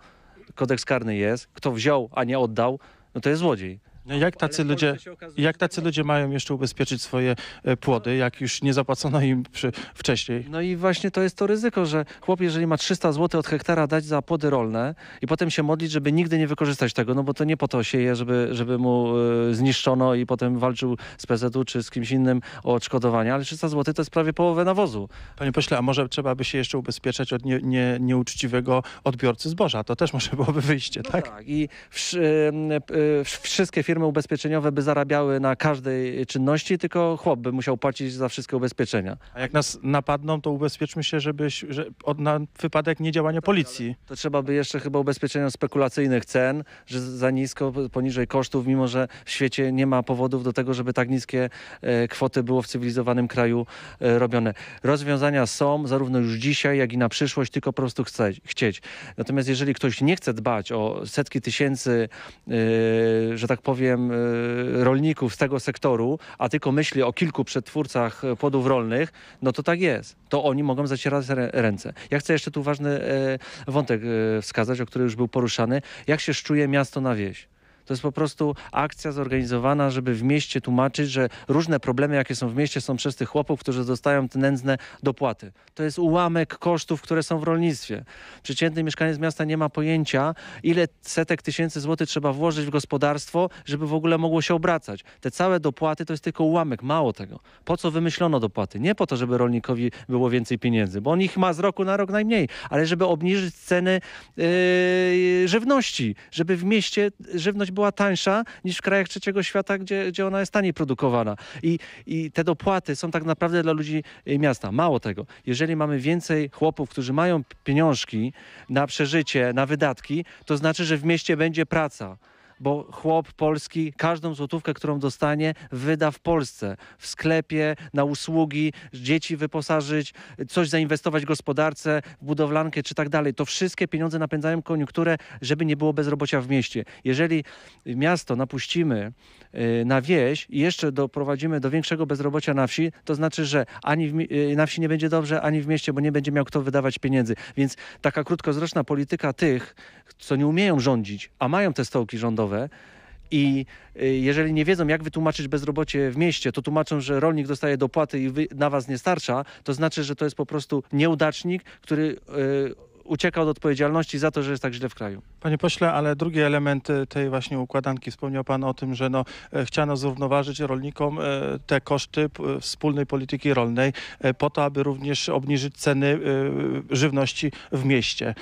kodeks karny jest. Kto wziął, a nie oddał, no to jest złodziej. No jak tacy, ludzie, jak tacy tak. ludzie mają jeszcze ubezpieczyć swoje e, płody, jak już nie zapłacono im przy, wcześniej? No i właśnie to jest to ryzyko, że chłop, jeżeli ma 300 zł od hektara dać za płody rolne i potem się modlić, żeby nigdy nie wykorzystać tego, no bo to nie po to sieje, żeby, żeby mu e, zniszczono i potem walczył z PZU czy z kimś innym o odszkodowania, ale 300 zł to jest prawie połowę nawozu. Panie pośle, a może trzeba by się jeszcze ubezpieczać od nie, nie, nieuczciwego odbiorcy zboża? To też może byłoby wyjście, no tak? tak. I e, wszystkie firmy firmy ubezpieczeniowe by zarabiały na każdej czynności, tylko chłop by musiał płacić za wszystkie ubezpieczenia. A jak nas napadną, to ubezpieczmy się, żeby, że, od, na wypadek niedziałania tak, policji. To trzeba by jeszcze chyba ubezpieczenia spekulacyjnych cen, że za nisko, poniżej kosztów, mimo że w świecie nie ma powodów do tego, żeby tak niskie e, kwoty było w cywilizowanym kraju e, robione. Rozwiązania są zarówno już dzisiaj, jak i na przyszłość, tylko po prostu chce, chcieć. Natomiast jeżeli ktoś nie chce dbać o setki tysięcy, e, że tak powiem, powiem, y, rolników z tego sektoru, a tylko myśli o kilku przetwórcach y, płodów rolnych, no to tak jest. To oni mogą zacierać ręce. Ja chcę jeszcze tu ważny e, wątek e, wskazać, o który już był poruszany. Jak się szczuje miasto na wieś? To jest po prostu akcja zorganizowana, żeby w mieście tłumaczyć, że różne problemy, jakie są w mieście, są przez tych chłopów, którzy dostają te nędzne dopłaty. To jest ułamek kosztów, które są w rolnictwie. Przeciętny mieszkaniec miasta nie ma pojęcia, ile setek tysięcy złotych trzeba włożyć w gospodarstwo, żeby w ogóle mogło się obracać. Te całe dopłaty to jest tylko ułamek, mało tego. Po co wymyślono dopłaty? Nie po to, żeby rolnikowi było więcej pieniędzy, bo on ich ma z roku na rok najmniej, ale żeby obniżyć ceny yy, żywności, żeby w mieście żywność była tańsza niż w krajach trzeciego świata, gdzie, gdzie ona jest taniej produkowana. I, I te dopłaty są tak naprawdę dla ludzi y, miasta. Mało tego, jeżeli mamy więcej chłopów, którzy mają pieniążki na przeżycie, na wydatki, to znaczy, że w mieście będzie praca bo chłop polski każdą złotówkę, którą dostanie, wyda w Polsce, w sklepie, na usługi, dzieci wyposażyć, coś zainwestować w gospodarce, w budowlankę czy tak dalej. To wszystkie pieniądze napędzają koniunkturę, żeby nie było bezrobocia w mieście. Jeżeli miasto napuścimy y, na wieś i jeszcze doprowadzimy do większego bezrobocia na wsi, to znaczy, że ani w, y, na wsi nie będzie dobrze, ani w mieście, bo nie będzie miał kto wydawać pieniędzy. Więc taka krótkowzroczna polityka tych, co nie umieją rządzić, a mają te stołki rządowe, i y, jeżeli nie wiedzą, jak wytłumaczyć bezrobocie w mieście, to tłumaczą, że rolnik dostaje dopłaty i na was nie starcza, to znaczy, że to jest po prostu nieudacznik, który y, ucieka od odpowiedzialności za to, że jest tak źle w kraju. Panie pośle, ale drugi element y, tej właśnie układanki, wspomniał Pan o tym, że no, e, chciano zrównoważyć rolnikom e, te koszty wspólnej polityki rolnej e, po to, aby również obniżyć ceny żywności w mieście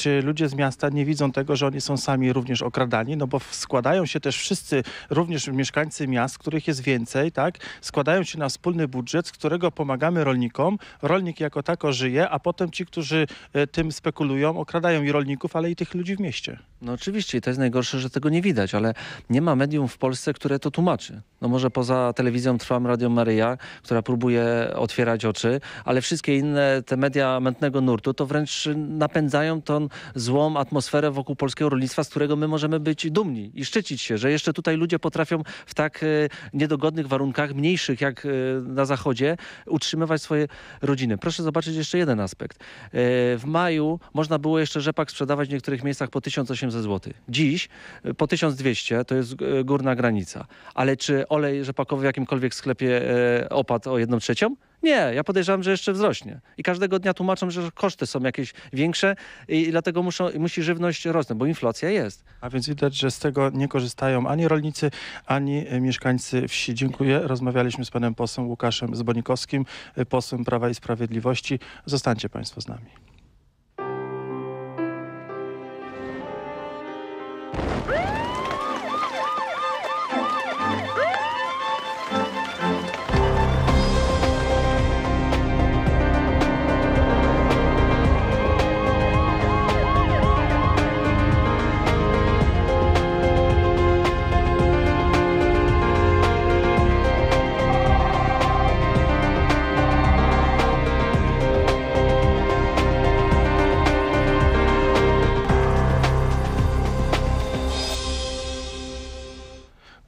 czy ludzie z miasta nie widzą tego, że oni są sami również okradani, no bo składają się też wszyscy, również mieszkańcy miast, których jest więcej, tak, składają się na wspólny budżet, z którego pomagamy rolnikom, rolnik jako tako żyje, a potem ci, którzy e, tym spekulują, okradają i rolników, ale i tych ludzi w mieście. No oczywiście to jest najgorsze, że tego nie widać, ale nie ma medium w Polsce, które to tłumaczy. No może poza telewizją Trwam Radio Maryja, która próbuje otwierać oczy, ale wszystkie inne te media mętnego nurtu to wręcz napędzają tą złą atmosferę wokół polskiego rolnictwa, z którego my możemy być dumni i szczycić się, że jeszcze tutaj ludzie potrafią w tak e, niedogodnych warunkach, mniejszych jak e, na zachodzie, utrzymywać swoje rodziny. Proszę zobaczyć jeszcze jeden aspekt. E, w maju można było jeszcze rzepak sprzedawać w niektórych miejscach po 1800 ze zł. Dziś e, po 1200 to jest e, górna granica. Ale czy olej rzepakowy w jakimkolwiek sklepie e, opadł o 1 trzecią? Nie, ja podejrzewam, że jeszcze wzrośnie. I każdego dnia tłumaczą, że koszty są jakieś większe i dlatego muszą, musi żywność rosnąć, bo inflacja jest. A więc widać, że z tego nie korzystają ani rolnicy, ani mieszkańcy wsi. Dziękuję. Rozmawialiśmy z panem posłem Łukaszem Zbonikowskim, posłem Prawa i Sprawiedliwości. Zostańcie państwo z nami.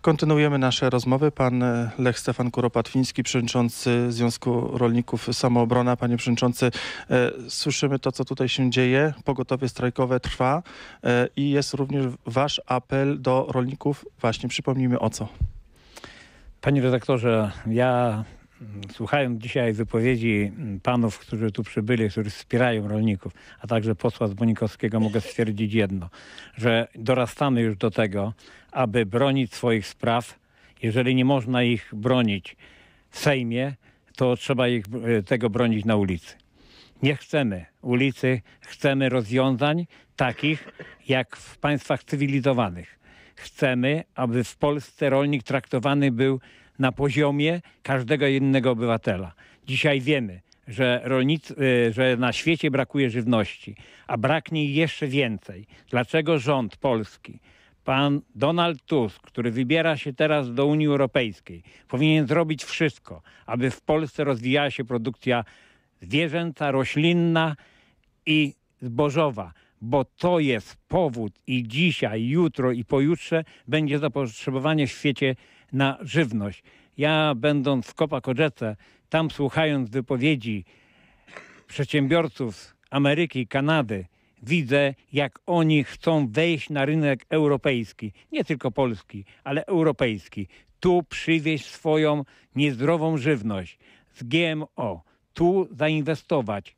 Kontynuujemy nasze rozmowy. Pan e, Lech Stefan Kuropatwiński, przewodniczący Związku Rolników Samoobrona. Panie przewodniczący, e, słyszymy to, co tutaj się dzieje. Pogotowie strajkowe trwa e, i jest również wasz apel do rolników. Właśnie przypomnijmy o co. Panie redaktorze, ja mm, słuchając dzisiaj wypowiedzi mm, panów, którzy tu przybyli, którzy wspierają rolników, a także posła z Bonikowskiego, mogę stwierdzić jedno, że dorastamy już do tego, aby bronić swoich spraw. Jeżeli nie można ich bronić w Sejmie, to trzeba ich, e, tego bronić na ulicy. Nie chcemy ulicy, chcemy rozwiązań takich jak w państwach cywilizowanych. Chcemy, aby w Polsce rolnik traktowany był na poziomie każdego innego obywatela. Dzisiaj wiemy, że, e, że na świecie brakuje żywności, a braknie jeszcze więcej. Dlaczego rząd polski pan Donald Tusk, który wybiera się teraz do Unii Europejskiej, powinien zrobić wszystko, aby w Polsce rozwijała się produkcja zwierzęca, roślinna i zbożowa, bo to jest powód i dzisiaj, i jutro, i pojutrze będzie zapotrzebowanie w świecie na żywność. Ja będąc w Kopa Kodżece, tam słuchając wypowiedzi przedsiębiorców z Ameryki, Kanady, widzę, jak oni chcą wejść na rynek europejski, nie tylko polski, ale europejski. Tu przywieźć swoją niezdrową żywność z GMO, tu zainwestować,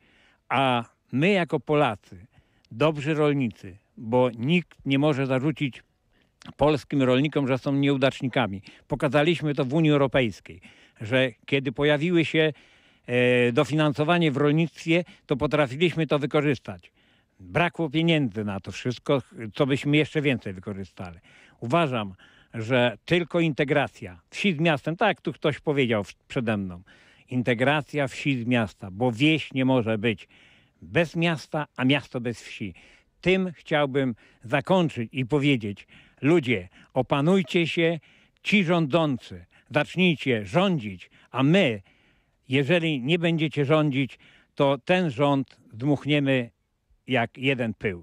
a my jako Polacy, dobrzy rolnicy, bo nikt nie może zarzucić polskim rolnikom, że są nieudacznikami. Pokazaliśmy to w Unii Europejskiej, że kiedy pojawiły się e, dofinansowanie w rolnictwie, to potrafiliśmy to wykorzystać. Brakło pieniędzy na to wszystko, co byśmy jeszcze więcej wykorzystali. Uważam, że tylko integracja wsi z miastem, tak tu ktoś powiedział przede mną, integracja wsi z miasta, bo wieś nie może być bez miasta, a miasto bez wsi. Tym chciałbym zakończyć i powiedzieć, ludzie, opanujcie się, ci rządzący, zacznijcie rządzić, a my, jeżeli nie będziecie rządzić, to ten rząd dmuchniemy jak jeden pył.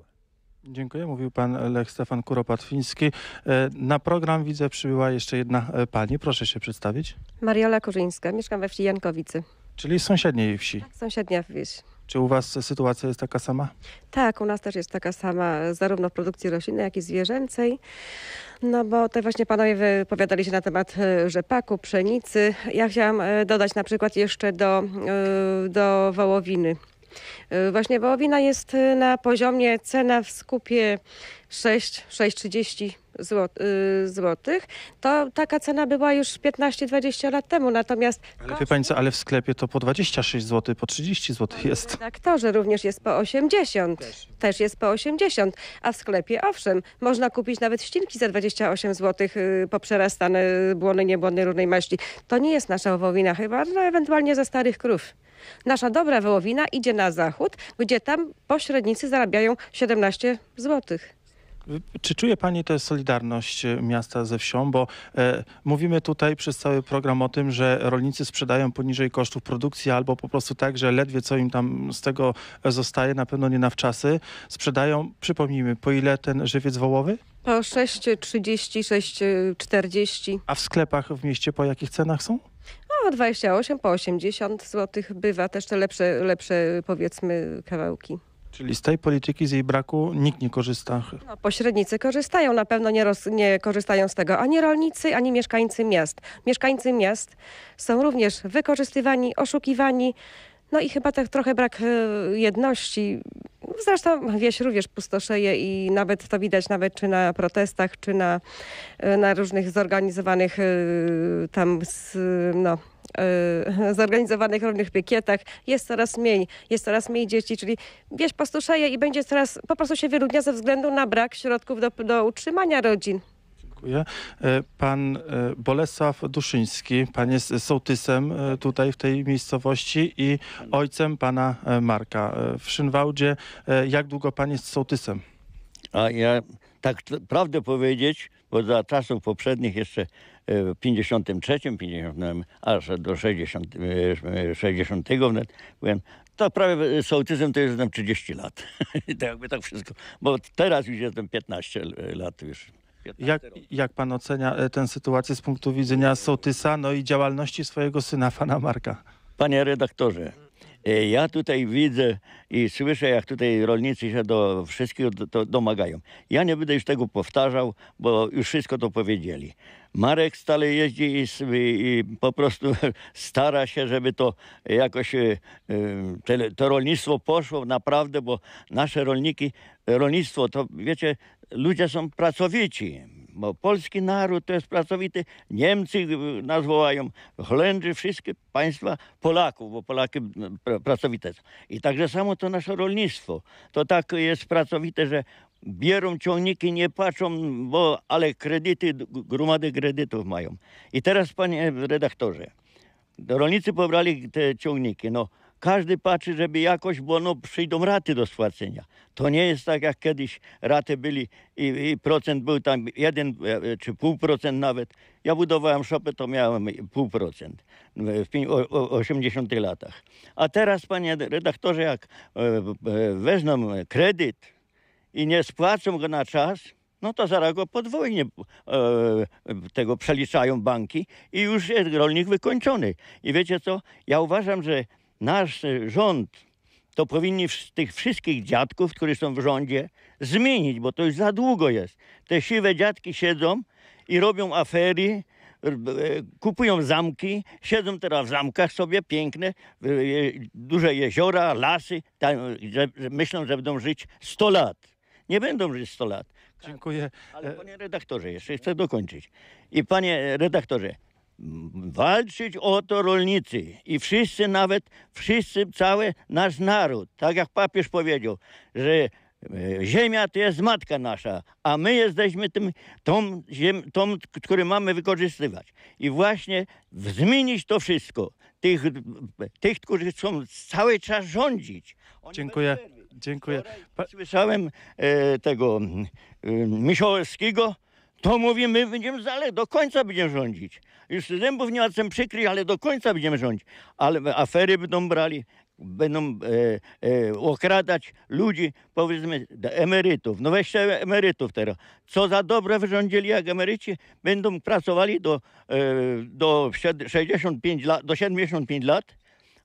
Dziękuję. Mówił pan Lech Stefan Kuropatwiński. E, na program widzę przybyła jeszcze jedna e, pani. Proszę się przedstawić. Mariola Kurzyńska. Mieszkam we wsi Jankowicy. Czyli sąsiedniej wsi. Tak, sąsiednia wieś. Czy u Was sytuacja jest taka sama? Tak, u nas też jest taka sama, zarówno w produkcji roślinnej, jak i zwierzęcej. No bo tutaj właśnie panowie wypowiadali się na temat e, rzepaku, pszenicy. Ja chciałam dodać na przykład jeszcze do, do wołowiny Y, właśnie wołowina jest y, na poziomie cena w skupie 6,30 zł, y, złotych. To taka cena była już 15-20 lat temu, natomiast... Ale wie pani co, ale w sklepie to po 26 zł, po 30 zł jest. Redaktorze również jest po 80. Też. Też jest po 80. A w sklepie owszem, można kupić nawet ścinki za 28 zł poprzerastane błony, niebłony różnej maści. To nie jest nasza wołowina chyba, no ewentualnie za starych krów. Nasza dobra wołowina idzie na zachód, gdzie tam pośrednicy zarabiają 17 złotych. Czy czuje Pani tę solidarność e, miasta ze wsią? Bo e, mówimy tutaj przez cały program o tym, że rolnicy sprzedają poniżej kosztów produkcji albo po prostu tak, że ledwie co im tam z tego zostaje, na pewno nie na wczasy. Sprzedają, przypomnijmy, po ile ten żywiec wołowy? Po 6,30, 6,40. A w sklepach w mieście po jakich cenach są? No, 28 po 80 zł bywa też te lepsze, lepsze powiedzmy kawałki. Czyli z tej polityki, z jej braku nikt nie korzysta? No, pośrednicy korzystają, na pewno nie, roz, nie, korzystają z tego ani rolnicy, ani mieszkańcy miast. Mieszkańcy miast są również wykorzystywani, oszukiwani, no i chyba tak trochę brak e, jedności. Zresztą wieś również pustoszeje i nawet to widać nawet czy na protestach, czy na, e, na różnych zorganizowanych e, tam z, no, Y, zorganizowanych różnych pikietach jest coraz mniej, jest coraz mniej dzieci, czyli wiesz, pastuszeje i będzie coraz, po prostu się wyludnia ze względu na brak środków do, do utrzymania rodzin. Dziękuję, e, Pan e, Bolesław Duszyński, pan jest sołtysem e, tutaj w tej miejscowości i ojcem pana Marka w Szynwałdzie. Jak długo pan jest sołtysem? A ja tak prawdę powiedzieć, bo za czasów poprzednich jeszcze e, w 53, 50, aż do 60, 60 e, wnet byłem, to prawie z e, autyzmem to jestem 30 lat. to jakby tak wszystko. Bo teraz już jestem 15 lat już. jak, jak pan ocenia tę sytuację z punktu widzenia sołtysa, no i działalności swojego syna, pana Marka? Panie redaktorze, E, ja tutaj widzę i słyszę, jak tutaj rolnicy się do wszystkiego do, domagają. Ja nie będę już tego powtarzał, bo już wszystko to powiedzieli. Marek stale jeździ i, i, po prostu stara się, żeby to jakoś e, te, to rolnictwo poszło naprawdę, bo nasze rolniki, rolnictwo to wiecie, ludzie są pracowici bo polski naród to jest pracowity. Niemcy y, nas wołają, Holendrzy, wszystkie państwa Polaków, bo Polaki pr pracowite są. I także samo to nasze rolnictwo. To tak jest pracowite, że biorą ciągniki, nie patrzą, bo, ale kredyty, gromady kredytów mają. I teraz, panie redaktorze, rolnicy pobrali te ciągniki. No, każdy patrzy, żeby jakoś, bo no, przyjdą raty do spłacenia. To nie jest tak, jak kiedyś raty byli i, i procent był tam jeden e, e, czy pół procent nawet. Ja budowałem szopę, to miałem pół procent w 80 latach. A teraz, panie redaktorze, jak e, wezmą kredyt i nie spłacą go na czas, no to zaraz go podwójnie tego przeliczają banki i już jest rolnik wykończony. I wiecie co? Ja uważam, że nasz e, rząd, to powinni tych wszystkich dziadków, którzy są w rządzie, zmienić, bo to już za długo jest. Te siwe dziadki siedzą i robią afery, e, kupują zamki, siedzą teraz w zamkach sobie piękne, e, duże jeziora, lasy, tam, myślą, że będą żyć 100 lat. Nie będą żyć 100 lat. Dziękuję. Ale panie redaktorze, jeszcze chcę dokończyć. I panie redaktorze, walczyć o to rolnicy i wszyscy nawet, wszyscy, cały nasz naród, tak jak papież powiedział, że e, ziemia to jest matka nasza, a my jesteśmy tym, tą, ziem, tą który mamy wykorzystywać. I właśnie zmienić to wszystko, tych, tych którzy chcą cały czas rządzić. Oni dziękuję, dziękuję. Pa... Słyszałem e, tego mm, e, Misiołowskiego, to mówi, my będziemy zale, do końca będziemy rządzić. Już zębów nie ma czym przykryć, ale do końca będziemy rządzić. Ale afery będą brali, będą e, e, okradać ludzi, powiedzmy, emerytów. No weźcie emerytów teraz. Co za dobre wyrządzili, jak emeryci będą pracowali do, e, do 65 lat, do 75 lat,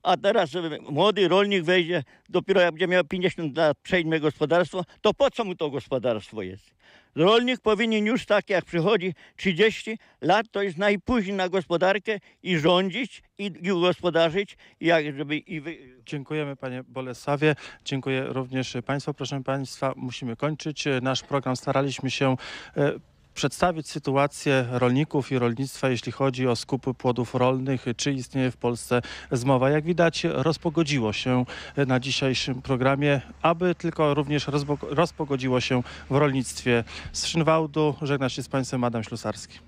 a teraz e, młody rolnik wejdzie, dopiero jak będzie miał 50 lat, przejmie gospodarstwo, to po co mu to gospodarstwo jest? Rolnik powinien już tak jak przychodzi 30 lat, to jest najpóźniej na gospodarkę i rządzić, i, i gospodarzyć, jak żeby i wy... Dziękujemy panie Bolesawie, dziękuję również państwu. Proszę państwa, musimy kończyć nasz program. Staraliśmy się e, przedstawić sytuację rolników i rolnictwa, jeśli chodzi o skupy płodów rolnych, czy istnieje w Polsce zmowa. Jak widać, rozpogodziło się na dzisiejszym programie, aby tylko również rozpogodziło się w rolnictwie. Z Szynwałdu żegna się z Państwem Adam Ślusarski.